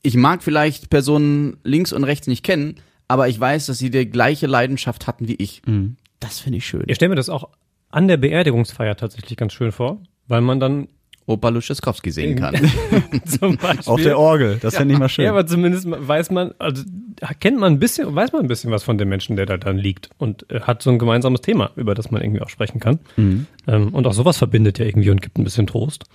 ich mag vielleicht Personen links und rechts nicht kennen, aber ich weiß, dass sie die gleiche Leidenschaft hatten wie ich. Mhm. Das finde ich schön. Ich stelle mir das auch an der Beerdigungsfeier tatsächlich ganz schön vor, weil man dann Opa Luschewskowski sehen kann. Auf der Orgel, das ja. fände ich mal schön. Ja, aber zumindest weiß man, also kennt man ein bisschen, weiß man ein bisschen was von dem Menschen, der da dann liegt und äh, hat so ein gemeinsames Thema, über das man irgendwie auch sprechen kann. Mhm. Ähm, und auch sowas verbindet ja irgendwie und gibt ein bisschen Trost.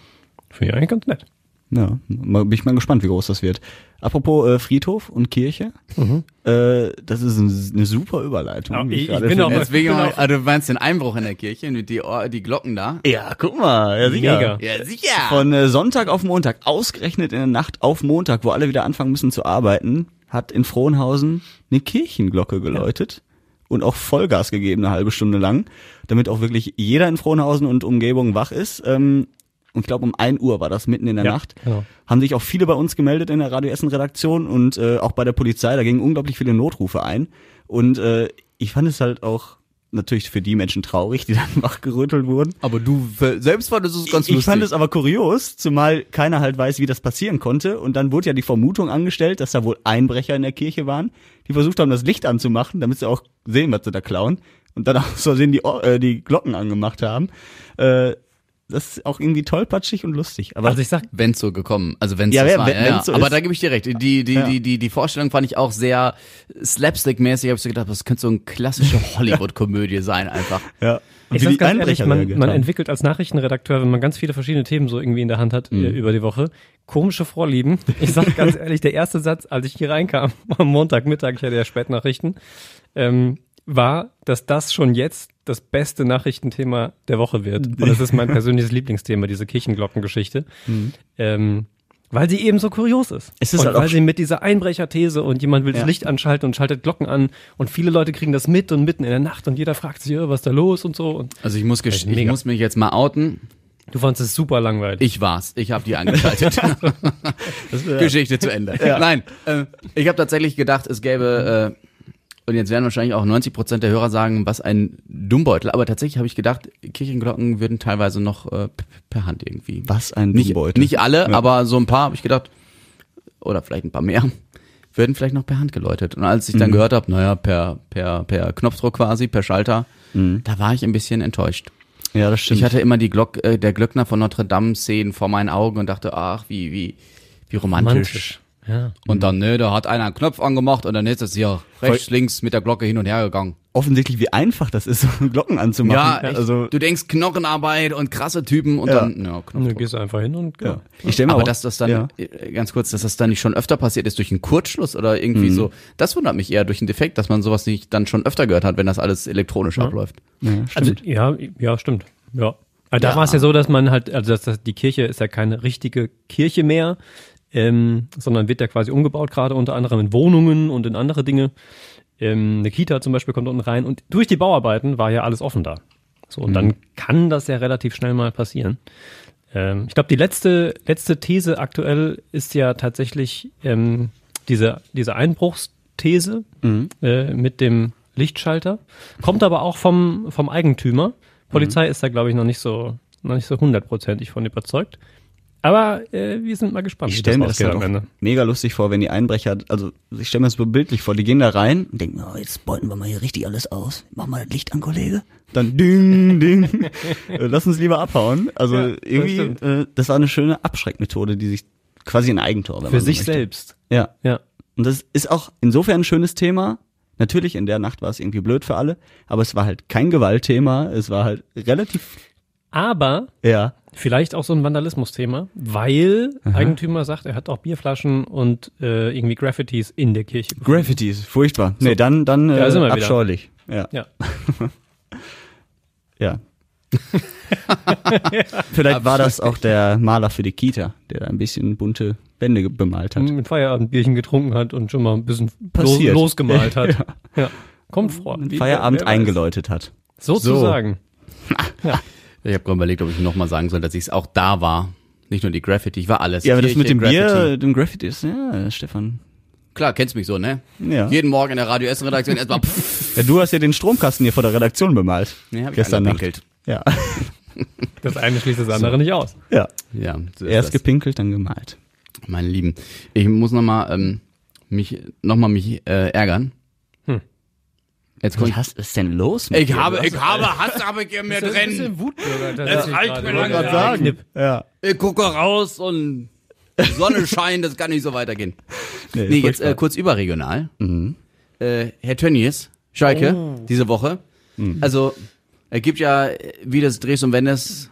Finde ich eigentlich ganz nett. Ja, bin ich mal gespannt, wie groß das wird. Apropos äh, Friedhof und Kirche, mhm. äh, das ist ein, eine super Überleitung. Ja, ich, ich bin auch, deswegen bin auch, also, du meinst den Einbruch in der Kirche die, die Glocken da? Ja, guck mal, ja sicher. Mega. Ja, sicher. Von äh, Sonntag auf Montag, ausgerechnet in der Nacht auf Montag, wo alle wieder anfangen müssen zu arbeiten, hat in Frohnhausen eine Kirchenglocke geläutet. Ja und auch Vollgas gegeben, eine halbe Stunde lang, damit auch wirklich jeder in Frohnhausen und Umgebung wach ist. Ähm, und ich glaube um 1 Uhr war das, mitten in der ja, Nacht. Genau. Haben sich auch viele bei uns gemeldet in der Radio Essen Redaktion und äh, auch bei der Polizei, da gingen unglaublich viele Notrufe ein und äh, ich fand es halt auch natürlich für die Menschen traurig, die dann wachgerüttelt wurden. Aber du selbst fandest es ganz ich, lustig. Ich fand es aber kurios, zumal keiner halt weiß, wie das passieren konnte. Und dann wurde ja die Vermutung angestellt, dass da wohl Einbrecher in der Kirche waren, die versucht haben, das Licht anzumachen, damit sie auch sehen, was sie da klauen. Und dann auch so sehen, die, äh, die Glocken angemacht haben. Äh, das ist auch irgendwie tollpatschig und lustig. Aber also ich sag, wenn's so gekommen, also wenn's ja, so war, wenn, ja, ja. So aber da gebe ich dir recht. Die die die, ja. die die die Vorstellung fand ich auch sehr slapstick-mäßig. Habe ich so gedacht, das könnte so eine klassische Hollywood-Komödie sein einfach. Ja. ich sag's ganz ehrlich, man, man entwickelt als Nachrichtenredakteur, wenn man ganz viele verschiedene Themen so irgendwie in der Hand hat mhm. Äh, über die Woche, komische Vorlieben. Ich sag ganz ehrlich, der erste Satz, als ich hier reinkam am Montagmittag, ich hatte ja Spätnachrichten, ähm, war, dass das schon jetzt das beste Nachrichtenthema der Woche wird. Und das ist mein persönliches Lieblingsthema, diese Kirchenglockengeschichte. Mhm. Ähm, weil sie eben so kurios ist. Es ist und halt weil sie mit dieser Einbrecherthese und jemand will ja. das Licht anschalten und schaltet Glocken an und viele Leute kriegen das mit und mitten in der Nacht und jeder fragt sich, was ist da los und so. Und also ich muss, ich muss mich jetzt mal outen. Du fandest es super langweilig. Ich war's. Ich habe die angeschaltet. Geschichte zu Ende. Ja. Nein, äh, ich habe tatsächlich gedacht, es gäbe äh, und jetzt werden wahrscheinlich auch 90 Prozent der Hörer sagen, was ein Dummbeutel. Aber tatsächlich habe ich gedacht, Kirchenglocken würden teilweise noch äh, per Hand irgendwie. Was ein Dummbeutel. Nicht, nicht alle, ja. aber so ein paar habe ich gedacht, oder vielleicht ein paar mehr, würden vielleicht noch per Hand geläutet. Und als ich dann mhm. gehört habe, naja, per, per, per Knopfdruck quasi, per Schalter, mhm. da war ich ein bisschen enttäuscht. Ja, das stimmt. Ich hatte immer die Glock, äh, der Glöckner von Notre Dame-Szenen vor meinen Augen und dachte, ach, wie, wie, wie romantisch. romantisch. Ja. Und dann, ne, da hat einer einen Knopf angemacht und dann ist das hier rechts, Voll. links mit der Glocke hin und her gegangen. Offensichtlich, wie einfach das ist, Glocken anzumachen. Ja, echt. also du denkst Knochenarbeit und krasse Typen und ja. dann, ja, Knopf. Du gehst einfach hin und, ja. Ich stelle mir Aber auch, dass das dann, ja. Äh, ganz kurz, dass das dann nicht schon öfter passiert ist durch einen Kurzschluss oder irgendwie mhm. so, das wundert mich eher durch einen Defekt, dass man sowas nicht dann schon öfter gehört hat, wenn das alles elektronisch ja. abläuft. Ja, also, stimmt. Also, ja, ja, stimmt. Ja. Aber da war es ja so, dass man halt, also dass, dass die Kirche ist ja keine richtige Kirche mehr, ähm, sondern wird ja quasi umgebaut, gerade unter anderem in Wohnungen und in andere Dinge. Ähm, eine Kita zum Beispiel kommt unten rein und durch die Bauarbeiten war ja alles offen da. So, und mhm. dann kann das ja relativ schnell mal passieren. Ähm, ich glaube, die letzte, letzte These aktuell ist ja tatsächlich ähm, diese, diese Einbruchsthese mhm. äh, mit dem Lichtschalter. Kommt aber auch vom, vom Eigentümer. Mhm. Polizei mhm. ist da, glaube ich, noch nicht so, noch nicht so hundertprozentig von überzeugt. Aber äh, wir sind mal gespannt. Ich stelle mir das halt Ende. mega lustig vor, wenn die Einbrecher, also ich stelle mir das so bildlich vor, die gehen da rein und denken, oh, jetzt beuten wir mal hier richtig alles aus. Mach mal das Licht an, Kollege. Dann ding, ding. Lass uns lieber abhauen. Also ja, irgendwie, das, äh, das war eine schöne Abschreckmethode, die sich quasi ein Eigentor. Für sich so selbst. Ja. Ja. Und das ist auch insofern ein schönes Thema. Natürlich, in der Nacht war es irgendwie blöd für alle, aber es war halt kein Gewaltthema. Es war halt relativ aber ja. vielleicht auch so ein Vandalismus-Thema, weil Aha. Eigentümer sagt, er hat auch Bierflaschen und äh, irgendwie Graffitis in der Kirche. Gefunden. Graffitis, furchtbar. So. Nee, dann, dann äh, da abscheulich. Wieder. Ja. Ja. ja. vielleicht war das auch der Maler für die Kita, der da ein bisschen bunte Wände bemalt hat. Mit Feierabendbierchen getrunken hat und schon mal ein bisschen Passiert. losgemalt hat. ja. ja. Kommt vor. Wie, Feierabend eingeläutet hat. Sozusagen. So. Ja. Ich habe gerade überlegt, ob ich mal sagen soll, dass ich es auch da war. Nicht nur die Graffiti, ich war alles. Ja, aber das mit dem Graffiti. Bier, dem Graffiti ist, ja, Stefan. Klar, kennst mich so, ne? Ja. Jeden Morgen in der Radio Essen Redaktion erstmal. ja, du hast ja den Stromkasten hier vor der Redaktion bemalt. Ja, hab gestern ich gepinkelt. Ja. Das eine schließt das andere so. nicht aus. Ja. Ja. So Erst das. gepinkelt, dann gemalt. Meine Lieben, ich muss noch mal ähm, mich noch mal mich äh, ärgern. Jetzt kommt, was ist denn los mit Ich dir? habe, ich habe Hass, aber ich in mir drin. Das ist ein bisschen Wutbürger, das ja, ich mir gerade sagen. Ja. Ich gucke raus und Sonne scheint, das kann nicht so weitergehen. Nee, nee jetzt äh, kurz überregional. Mhm. Äh, Herr Tönnies, Schalke, oh. diese Woche. Mhm. Also, er gibt ja, wie das Drehs und Wendes,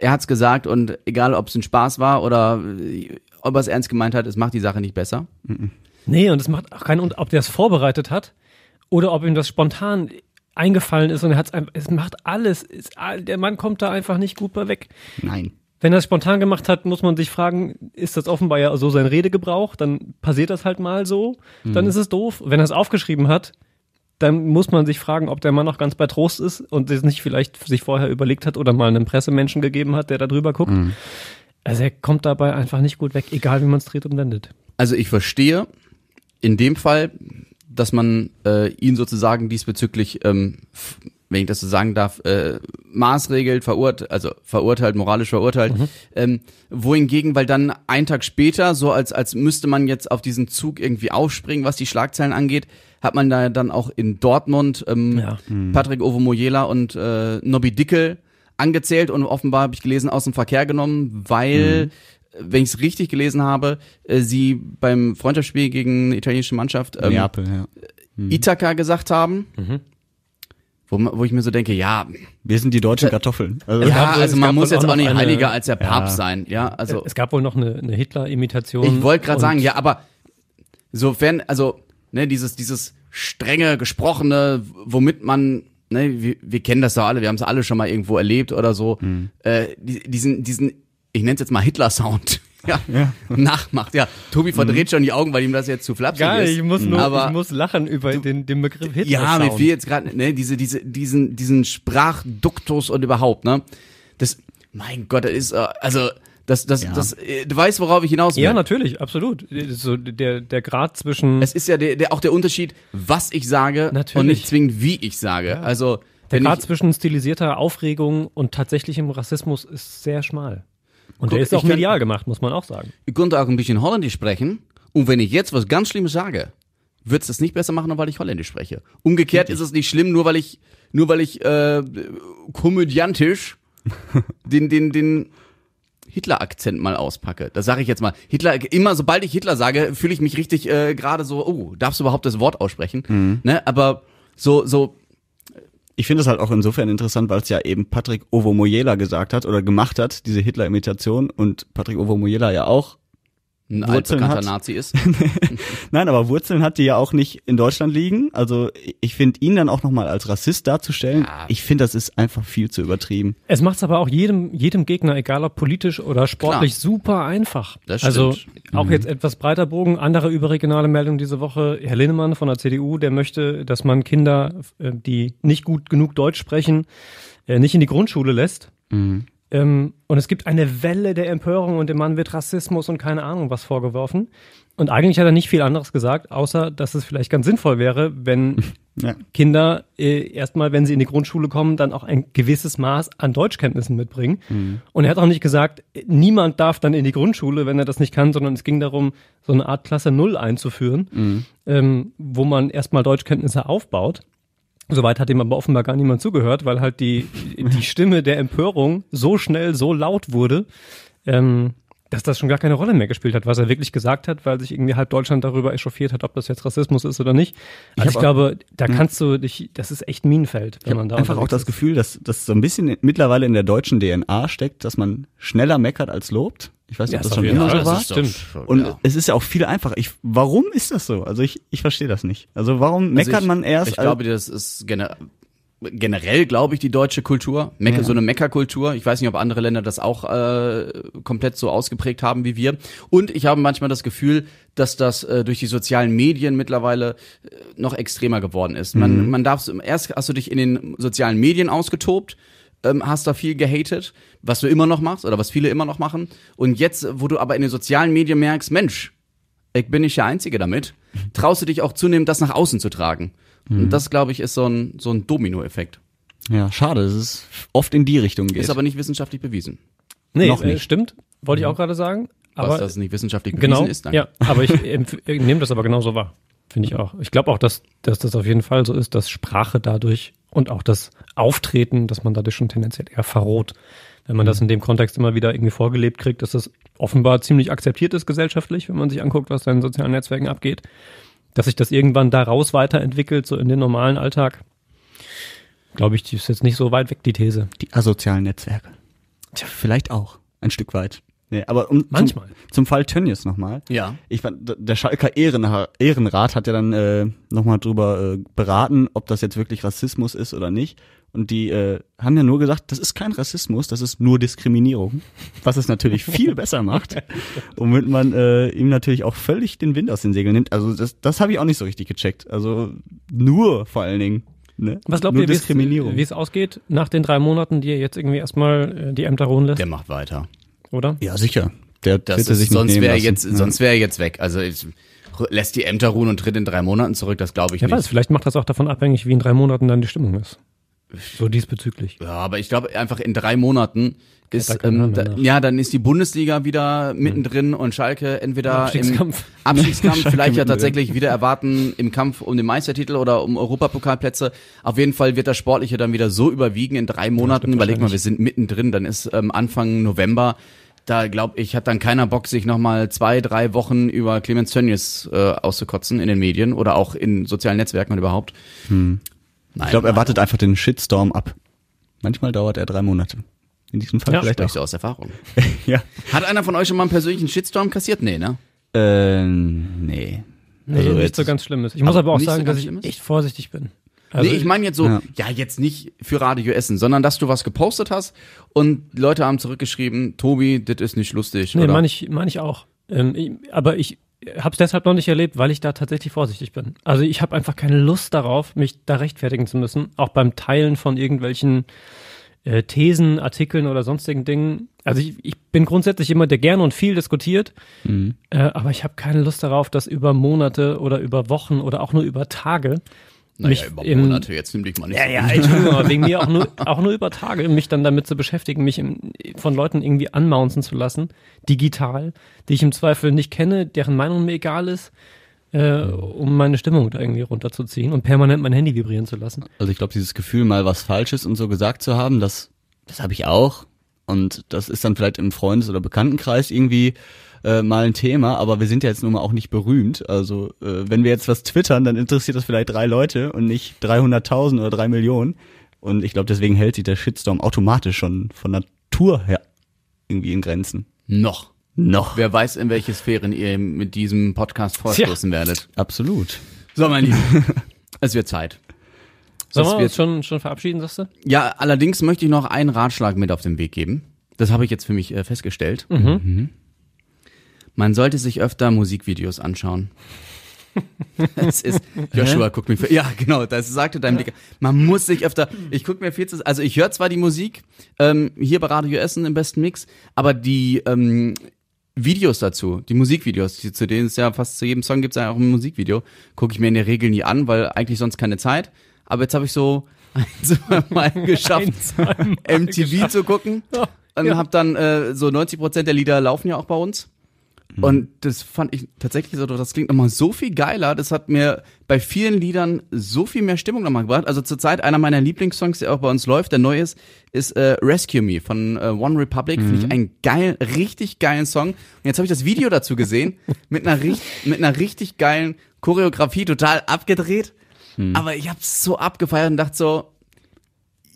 er hat es gesagt und egal, ob es ein Spaß war oder äh, ob er es ernst gemeint hat, es macht die Sache nicht besser. Mhm. Nee, und es macht auch keinen, und ob der es vorbereitet hat oder ob ihm das spontan eingefallen ist und er hat es macht alles, es, der Mann kommt da einfach nicht gut mehr weg. Nein. Wenn er es spontan gemacht hat, muss man sich fragen, ist das offenbar ja so sein Redegebrauch, dann passiert das halt mal so, mhm. dann ist es doof. Wenn er es aufgeschrieben hat, dann muss man sich fragen, ob der Mann noch ganz bei Trost ist und es nicht vielleicht sich vorher überlegt hat oder mal einen Pressemenschen gegeben hat, der da drüber guckt. Mhm. Also er kommt dabei einfach nicht gut weg, egal wie man es dreht und wendet. Also ich verstehe in dem Fall, dass man äh, ihn sozusagen diesbezüglich, ähm, wenn ich das so sagen darf, äh, maßregelt, verurteilt, also verurteilt, moralisch verurteilt. Mhm. Ähm, wohingegen, weil dann einen Tag später, so als, als müsste man jetzt auf diesen Zug irgendwie aufspringen, was die Schlagzeilen angeht, hat man da dann auch in Dortmund ähm, ja. mhm. Patrick Ovomoyela und äh, Nobby Dickel angezählt und offenbar habe ich gelesen aus dem Verkehr genommen, weil mhm wenn ich es richtig gelesen habe, äh, sie beim Freundschaftsspiel gegen eine italienische Mannschaft ähm, Neapel, ja. Mhm. Ithaka gesagt haben. Mhm. Wo, wo ich mir so denke, ja. Wir sind die deutschen äh, Kartoffeln. Also ja, also, also man muss jetzt auch, auch nicht eine, heiliger als der Papst ja. sein. Ja, also. Es gab wohl noch eine, eine Hitler-Imitation. Ich wollte gerade sagen, ja, aber sofern, also, ne, dieses, dieses strenge, gesprochene, womit man ne, wir, wir kennen das doch alle, wir haben es alle schon mal irgendwo erlebt oder so, mhm. äh, diesen, diesen ich nenne es jetzt mal Hitler-Sound. Ja, ja, nachmacht. Ja, Tobi verdreht mhm. schon die Augen, weil ihm das jetzt zu flapsig Geil, ist. ich muss nur, aber ich muss lachen über du, den, den Begriff Hitler. Ja, mir fehlt jetzt gerade ne, diese, diese, diesen, diesen Sprachduktus und überhaupt, ne? Das, mein Gott, das ist, äh, also, das, das, ja. das, äh, du weißt, worauf ich hinaus will. Ja, natürlich, absolut. So der, der Grad zwischen. Es ist ja der, der, auch der Unterschied, was ich sage natürlich. und nicht zwingend, wie ich sage. Ja. Also, der Grad zwischen stilisierter Aufregung und tatsächlichem Rassismus ist sehr schmal. Und Guck, der ist auch medial kann, gemacht, muss man auch sagen. Ich konnte auch ein bisschen Holländisch sprechen. Und wenn ich jetzt was ganz Schlimmes sage, wird es das nicht besser machen, nur weil ich Holländisch spreche. Umgekehrt ist es nicht schlimm, nur weil ich, nur weil ich äh, komödiantisch den, den, den Hitler-Akzent mal auspacke. Das sage ich jetzt mal. Hitler, immer sobald ich Hitler sage, fühle ich mich richtig äh, gerade so, oh, darfst du überhaupt das Wort aussprechen? Mhm. Ne? Aber so, so ich finde es halt auch insofern interessant, weil es ja eben Patrick Ovomoyela gesagt hat oder gemacht hat, diese Hitler-Imitation und Patrick Ovomoyela ja auch ein Wurzeln altbekannter hat, Nazi ist. Nein, aber Wurzeln hat die ja auch nicht in Deutschland liegen. Also ich finde ihn dann auch nochmal als Rassist darzustellen, ja. ich finde, das ist einfach viel zu übertrieben. Es macht es aber auch jedem, jedem Gegner, egal ob politisch oder sportlich, Klar. super einfach. Das stimmt. also auch mhm. jetzt etwas breiter Bogen. Andere überregionale Meldung diese Woche. Herr Linnemann von der CDU, der möchte, dass man Kinder, äh, die nicht gut genug Deutsch sprechen, äh, nicht in die Grundschule lässt. Mhm. Ähm, und es gibt eine Welle der Empörung und dem Mann wird Rassismus und keine Ahnung was vorgeworfen. Und eigentlich hat er nicht viel anderes gesagt, außer dass es vielleicht ganz sinnvoll wäre, wenn ja. Kinder äh, erstmal, wenn sie in die Grundschule kommen, dann auch ein gewisses Maß an Deutschkenntnissen mitbringen. Mhm. Und er hat auch nicht gesagt, niemand darf dann in die Grundschule, wenn er das nicht kann, sondern es ging darum, so eine Art Klasse Null einzuführen, mhm. ähm, wo man erstmal Deutschkenntnisse aufbaut. Soweit hat ihm aber offenbar gar niemand zugehört, weil halt die, die Stimme der Empörung so schnell, so laut wurde, ähm, dass das schon gar keine Rolle mehr gespielt hat, was er wirklich gesagt hat, weil sich irgendwie halb Deutschland darüber echauffiert hat, ob das jetzt Rassismus ist oder nicht. Also ich, ich glaube, auch, da hm. kannst du dich, das ist echt Minenfeld, wenn man da einfach auch das ist. Gefühl, dass das so ein bisschen mittlerweile in der deutschen DNA steckt, dass man schneller meckert als lobt. Ich weiß nicht, ob das, das schon immer so war. Stimmt. Und ja. es ist ja auch viel einfacher. Ich, warum ist das so? Also ich, ich verstehe das nicht. Also warum also meckert also ich, man erst? Ich glaube, das ist generell generell, glaube ich, die deutsche Kultur, Mecker, ja. so eine Meckerkultur. Ich weiß nicht, ob andere Länder das auch äh, komplett so ausgeprägt haben wie wir. Und ich habe manchmal das Gefühl, dass das äh, durch die sozialen Medien mittlerweile äh, noch extremer geworden ist. Man, mhm. man darf erst hast du dich in den sozialen Medien ausgetobt ähm, hast da viel gehatet, was du immer noch machst oder was viele immer noch machen. Und jetzt, wo du aber in den sozialen Medien merkst, Mensch, ich bin nicht der Einzige damit, traust du dich auch zunehmend, das nach außen zu tragen. Mhm. Und das, glaube ich, ist so ein, so ein Domino-Effekt. Ja, schade, dass es oft in die Richtung geht. Ist aber nicht wissenschaftlich bewiesen. Nee, noch nicht. stimmt. Wollte ich mhm. auch gerade sagen. Aber, Was, dass es nicht wissenschaftlich bewiesen genau, ist? Danke. Ja, aber ich, ich nehme das aber genauso wahr. Finde ich auch. Ich glaube auch, dass, dass das auf jeden Fall so ist, dass Sprache dadurch und auch das Auftreten, dass man dadurch schon tendenziell eher verroht. Wenn man mhm. das in dem Kontext immer wieder irgendwie vorgelebt kriegt, dass das offenbar ziemlich akzeptiert ist gesellschaftlich, wenn man sich anguckt, was da in sozialen Netzwerken abgeht, dass sich das irgendwann daraus weiterentwickelt, so in den normalen Alltag. Glaube ich, die ist jetzt nicht so weit weg, die These. Die asozialen Netzwerke. Tja, vielleicht auch ein Stück weit. Nee, aber um, manchmal. Zum, zum Fall Tönnies nochmal. Ja. Ich fand, der Schalker Ehrenha Ehrenrat hat ja dann äh, nochmal drüber äh, beraten, ob das jetzt wirklich Rassismus ist oder nicht. Und die äh, haben ja nur gesagt, das ist kein Rassismus, das ist nur Diskriminierung, was es natürlich viel besser macht, womit man äh, ihm natürlich auch völlig den Wind aus den Segeln nimmt. Also das, das habe ich auch nicht so richtig gecheckt. Also nur vor allen Dingen. Ne? Was glaubt nur ihr, wie äh, es ausgeht nach den drei Monaten, die er jetzt irgendwie erstmal äh, die Ämter ruhen lässt? Der macht weiter oder? Ja, sicher. Der das ist, sich sonst wäre jetzt, ja. sonst wäre er jetzt weg. Also ich, lässt die Ämter ruhen und tritt in drei Monaten zurück, das glaube ich ja, nicht. Weiß, vielleicht macht das auch davon abhängig, wie in drei Monaten dann die Stimmung ist. So diesbezüglich. Ja, aber ich glaube einfach in drei Monaten ist, ja, ähm, da, ja, dann ist die Bundesliga wieder mittendrin mhm. und Schalke entweder Abstiegskampf. im Abstiegskampf, vielleicht ja tatsächlich wieder erwarten im Kampf um den Meistertitel oder um Europapokalplätze. Auf jeden Fall wird das Sportliche dann wieder so überwiegen in drei Monaten. Ja, Überleg mal, wir sind mittendrin, dann ist ähm, Anfang November da glaube ich, hat dann keiner Bock, sich nochmal zwei, drei Wochen über Clemens Tönnies äh, auszukotzen in den Medien oder auch in sozialen Netzwerken und überhaupt. Hm. Nein, ich glaube, er wartet einfach den Shitstorm ab. Manchmal dauert er drei Monate. In diesem Fall ja, vielleicht auch. So aus Erfahrung. ja. Hat einer von euch schon mal einen persönlichen Shitstorm kassiert? Nee, ne? Ähm, nee. Nee, also, also nicht so ganz Schlimmes. Ich muss aber, auch sagen, so dass ich Schlimmes? echt vorsichtig bin. Also nee, ich meine jetzt so, ja. ja. jetzt nicht für Radio Essen, sondern dass du was gepostet hast und Leute haben zurückgeschrieben, Tobi, das ist nicht lustig. Nee, meine ich, mein ich auch. Ähm, ich, aber ich habe es deshalb noch nicht erlebt, weil ich da tatsächlich vorsichtig bin. Also ich habe einfach keine Lust darauf, mich da rechtfertigen zu müssen, auch beim Teilen von irgendwelchen äh, Thesen, Artikeln oder sonstigen Dingen. Also ich, ich bin grundsätzlich jemand, der gerne und viel diskutiert, mhm. äh, aber ich habe keine Lust darauf, das über Monate oder über Wochen oder auch nur über Tage naja, mich über Monate, im, jetzt nimm dich mal nicht. Ja, so ja, Entschuldigung, aber wegen mir auch nur, auch nur über Tage, mich dann damit zu beschäftigen, mich im, von Leuten irgendwie anmounzen zu lassen, digital, die ich im Zweifel nicht kenne, deren Meinung mir egal ist, äh, um meine Stimmung da irgendwie runterzuziehen und permanent mein Handy vibrieren zu lassen. Also ich glaube, dieses Gefühl, mal was Falsches und so gesagt zu haben, das, das habe ich auch. Und das ist dann vielleicht im Freundes- oder Bekanntenkreis irgendwie äh, mal ein Thema, aber wir sind ja jetzt nun mal auch nicht berühmt. Also äh, wenn wir jetzt was twittern, dann interessiert das vielleicht drei Leute und nicht 300.000 oder drei Millionen. Und ich glaube, deswegen hält sich der Shitstorm automatisch schon von Natur her irgendwie in Grenzen. Noch. Noch. Wer weiß, in welche Sphären ihr mit diesem Podcast vorstoßen Tja. werdet. Absolut. So, mein Lieber, es wird Zeit. Sollen wir uns schon, schon verabschieden, sagst du? Ja, allerdings möchte ich noch einen Ratschlag mit auf den Weg geben. Das habe ich jetzt für mich äh, festgestellt. Mhm. mhm man sollte sich öfter Musikvideos anschauen. Das ist, Joshua guckt mich, ja genau, das sagte dein Dicker. Man muss sich öfter, ich gucke mir viel zu, also ich höre zwar die Musik, ähm, hier bei Radio Essen im besten Mix, aber die ähm, Videos dazu, die Musikvideos, die, zu denen es ja fast zu jedem Song gibt es ja auch ein Musikvideo, gucke ich mir in der Regel nie an, weil eigentlich sonst keine Zeit. Aber jetzt habe ich so ein, zwei Mal geschafft, ein, zwei Mal MTV geschafft. zu gucken. Und ja. habe dann äh, so 90 Prozent der Lieder laufen ja auch bei uns. Mhm. Und das fand ich tatsächlich so, das klingt nochmal so viel geiler. Das hat mir bei vielen Liedern so viel mehr Stimmung nochmal gebracht. Also zurzeit einer meiner Lieblingssongs, der auch bei uns läuft, der neu ist, ist äh, Rescue Me von äh, One Republic. Mhm. Finde ich mhm. einen geilen, richtig geilen Song. Und jetzt habe ich das Video dazu gesehen, mit einer, mit einer richtig geilen Choreografie, total abgedreht. Mhm. Aber ich habe es so abgefeiert und dachte so,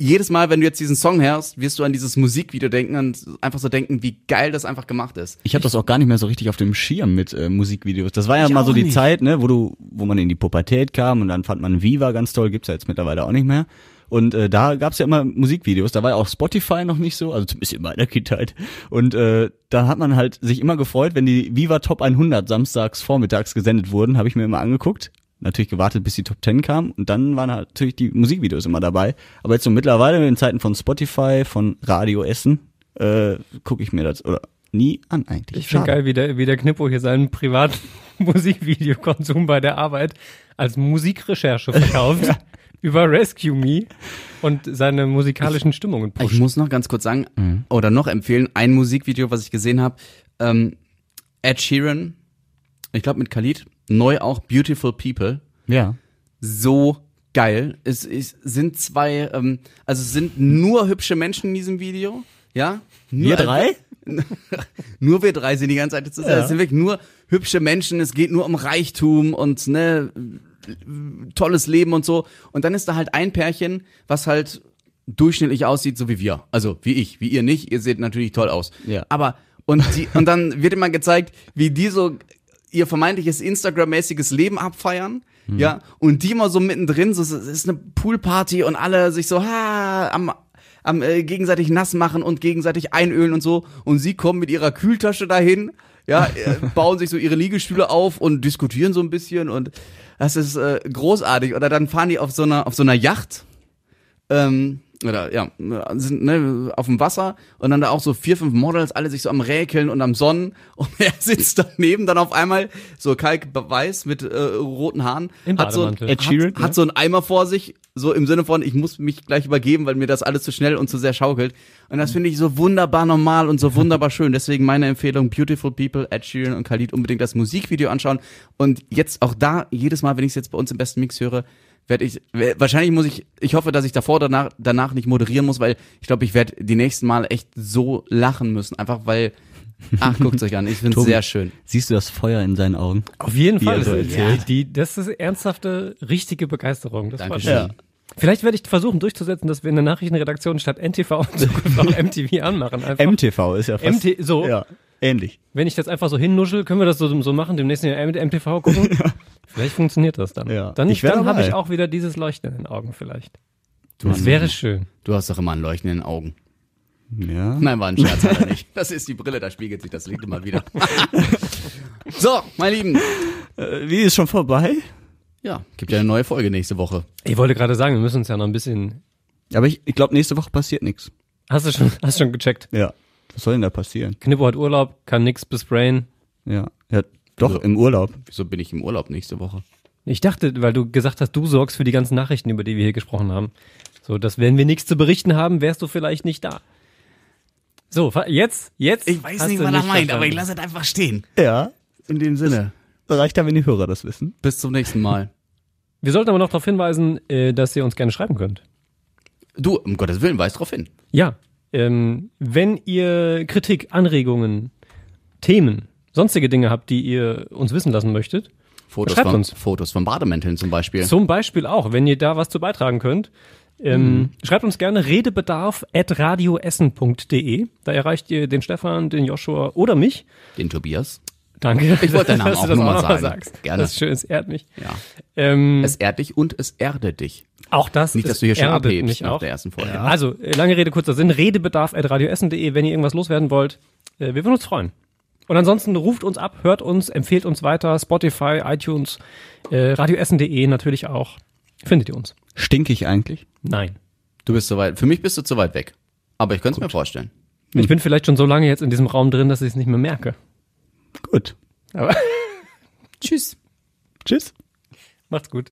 jedes Mal, wenn du jetzt diesen Song hörst, wirst du an dieses Musikvideo denken und einfach so denken, wie geil das einfach gemacht ist. Ich habe das auch gar nicht mehr so richtig auf dem Schirm mit äh, Musikvideos. Das war ja ich mal so die nicht. Zeit, ne, wo du, wo man in die Pubertät kam und dann fand man Viva ganz toll, gibt's ja jetzt mittlerweile auch nicht mehr. Und äh, da gab's ja immer Musikvideos. Da war ja auch Spotify noch nicht so, also zumindest in meiner Kindheit. Und äh, da hat man halt sich immer gefreut, wenn die Viva Top 100 samstags vormittags gesendet wurden, habe ich mir immer angeguckt natürlich gewartet, bis die Top 10 kam und dann waren halt natürlich die Musikvideos immer dabei. Aber jetzt so mittlerweile in Zeiten von Spotify, von Radio Essen, äh, gucke ich mir das oder nie an eigentlich. Ich finde geil, wie der, wie der Knippo hier seinen privaten Musikvideokonsum bei der Arbeit als Musikrecherche verkauft. ja. über Rescue Me und seine musikalischen ich, Stimmungen pusht. Ich muss noch ganz kurz sagen mhm. oder noch empfehlen, ein Musikvideo, was ich gesehen habe, ähm, Ed Sheeran, ich glaube mit Khalid, neu auch Beautiful People. Ja. So geil. Es, es sind zwei, ähm, also es sind nur hübsche Menschen in diesem Video. Ja? Nur, wir drei? nur wir drei sind die ganze Zeit zusammen. Ja. Es sind wirklich nur hübsche Menschen. Es geht nur um Reichtum und ne tolles Leben und so. Und dann ist da halt ein Pärchen, was halt durchschnittlich aussieht, so wie wir. Also wie ich, wie ihr nicht. Ihr seht natürlich toll aus. Ja. Aber und die, und dann wird immer gezeigt, wie die so ihr vermeintliches Instagram-mäßiges Leben abfeiern. Mhm. Ja, und die mal so mittendrin, so, es ist eine Poolparty und alle sich so ha, am, am äh, gegenseitig nass machen und gegenseitig einölen und so. Und sie kommen mit ihrer Kühltasche dahin, ja, äh, bauen sich so ihre Liegestühle auf und diskutieren so ein bisschen und das ist äh, großartig. Oder dann fahren die auf so einer, auf so einer Yacht. Ähm, oder ja, sind ne, auf dem Wasser und dann da auch so vier, fünf Models, alle sich so am Räkeln und am Sonnen und er sitzt daneben dann auf einmal so kalkweiß mit äh, roten Haaren, Im hat so, ein, hat, ne? hat so einen Eimer vor sich, so im Sinne von, ich muss mich gleich übergeben, weil mir das alles zu schnell und zu sehr schaukelt. Und das finde ich so wunderbar normal und so wunderbar schön. Deswegen meine Empfehlung, Beautiful People, Ed Sheeran und Khalid unbedingt das Musikvideo anschauen und jetzt auch da, jedes Mal, wenn ich es jetzt bei uns im besten Mix höre, werde ich, wahrscheinlich muss ich, ich hoffe, dass ich davor danach, danach nicht moderieren muss, weil ich glaube, ich werde die nächsten Mal echt so lachen müssen, einfach weil, ach, guckt euch an, ich finde es sehr schön. Siehst du das Feuer in seinen Augen? Auf jeden Fall, das, so ja. die, das ist ernsthafte, richtige Begeisterung. Das Dankeschön. Ja. Vielleicht werde ich versuchen durchzusetzen, dass wir in der Nachrichtenredaktion statt NTV und Zukunft auch MTV anmachen. Einfach. MTV ist ja fast. MT, so. Ja, ähnlich. Wenn ich das einfach so hinnuschel, können wir das so, so machen, demnächst in MTV gucken. ja. Vielleicht funktioniert das dann. Ja. Dann, ich dann habe ich auch wieder dieses Leuchten in den Augen vielleicht. Du das wäre doch, schön. Du hast doch immer ein Leuchten in den Augen. Ja. Nein, war ein Scherz, hat nicht. Das ist die Brille, da spiegelt sich das Licht immer wieder. so, meine Lieben. Äh, wie ist schon vorbei? Ja, gibt ja eine neue Folge nächste Woche. Ich wollte gerade sagen, wir müssen uns ja noch ein bisschen. Aber ich, ich glaube, nächste Woche passiert nichts. Hast du schon, hast schon gecheckt? Ja. Was soll denn da passieren? Knippo hat Urlaub, kann nichts bis Brain. Ja, er hat doch, wieso, also, im Urlaub. Wieso bin ich im Urlaub nächste Woche? Ich dachte, weil du gesagt hast, du sorgst für die ganzen Nachrichten, über die wir hier gesprochen haben. So, dass wenn wir nichts zu berichten haben, wärst du vielleicht nicht da. So, jetzt, jetzt. Ich weiß nicht, was er meint, verstanden. aber ich lasse es einfach stehen. Ja, in dem Sinne. Das reicht ja, wenn die Hörer das wissen. Bis zum nächsten Mal. Wir sollten aber noch darauf hinweisen, äh, dass ihr uns gerne schreiben könnt. Du, um Gottes Willen, weist darauf hin. Ja. Ähm, wenn ihr Kritik, Anregungen, Themen, sonstige Dinge habt, die ihr uns wissen lassen möchtet, Fotos schreibt von, uns. Fotos von Bademänteln zum Beispiel. Zum Beispiel auch, wenn ihr da was zu beitragen könnt. Ähm, mhm. Schreibt uns gerne redebedarf.radioessen.de. Da erreicht ihr den Stefan, den Joshua oder mich. Den Tobias. Danke. Ich wollte deinen Namen auch nochmal sagen. Sagst. Gerne. Das ist schön, es ehrt mich. Ja. Ähm, es ehrt dich und es erde dich. Auch das. Nicht, dass du hier schon abhebst nach der ersten Folge. Ja. Also, äh, lange Rede, kurzer Sinn. Redebedarf.radioessen.de, wenn ihr irgendwas loswerden wollt. Äh, wir würden uns freuen. Und ansonsten ruft uns ab, hört uns, empfehlt uns weiter. Spotify, iTunes, äh, radioessen.de natürlich auch. Findet ihr uns. Stinke ich eigentlich? Nein. Du bist so weit, für mich bist du zu weit weg. Aber ich könnte es mir vorstellen. Hm. Ich bin vielleicht schon so lange jetzt in diesem Raum drin, dass ich es nicht mehr merke. Gut. Aber Tschüss. Tschüss. Macht's gut.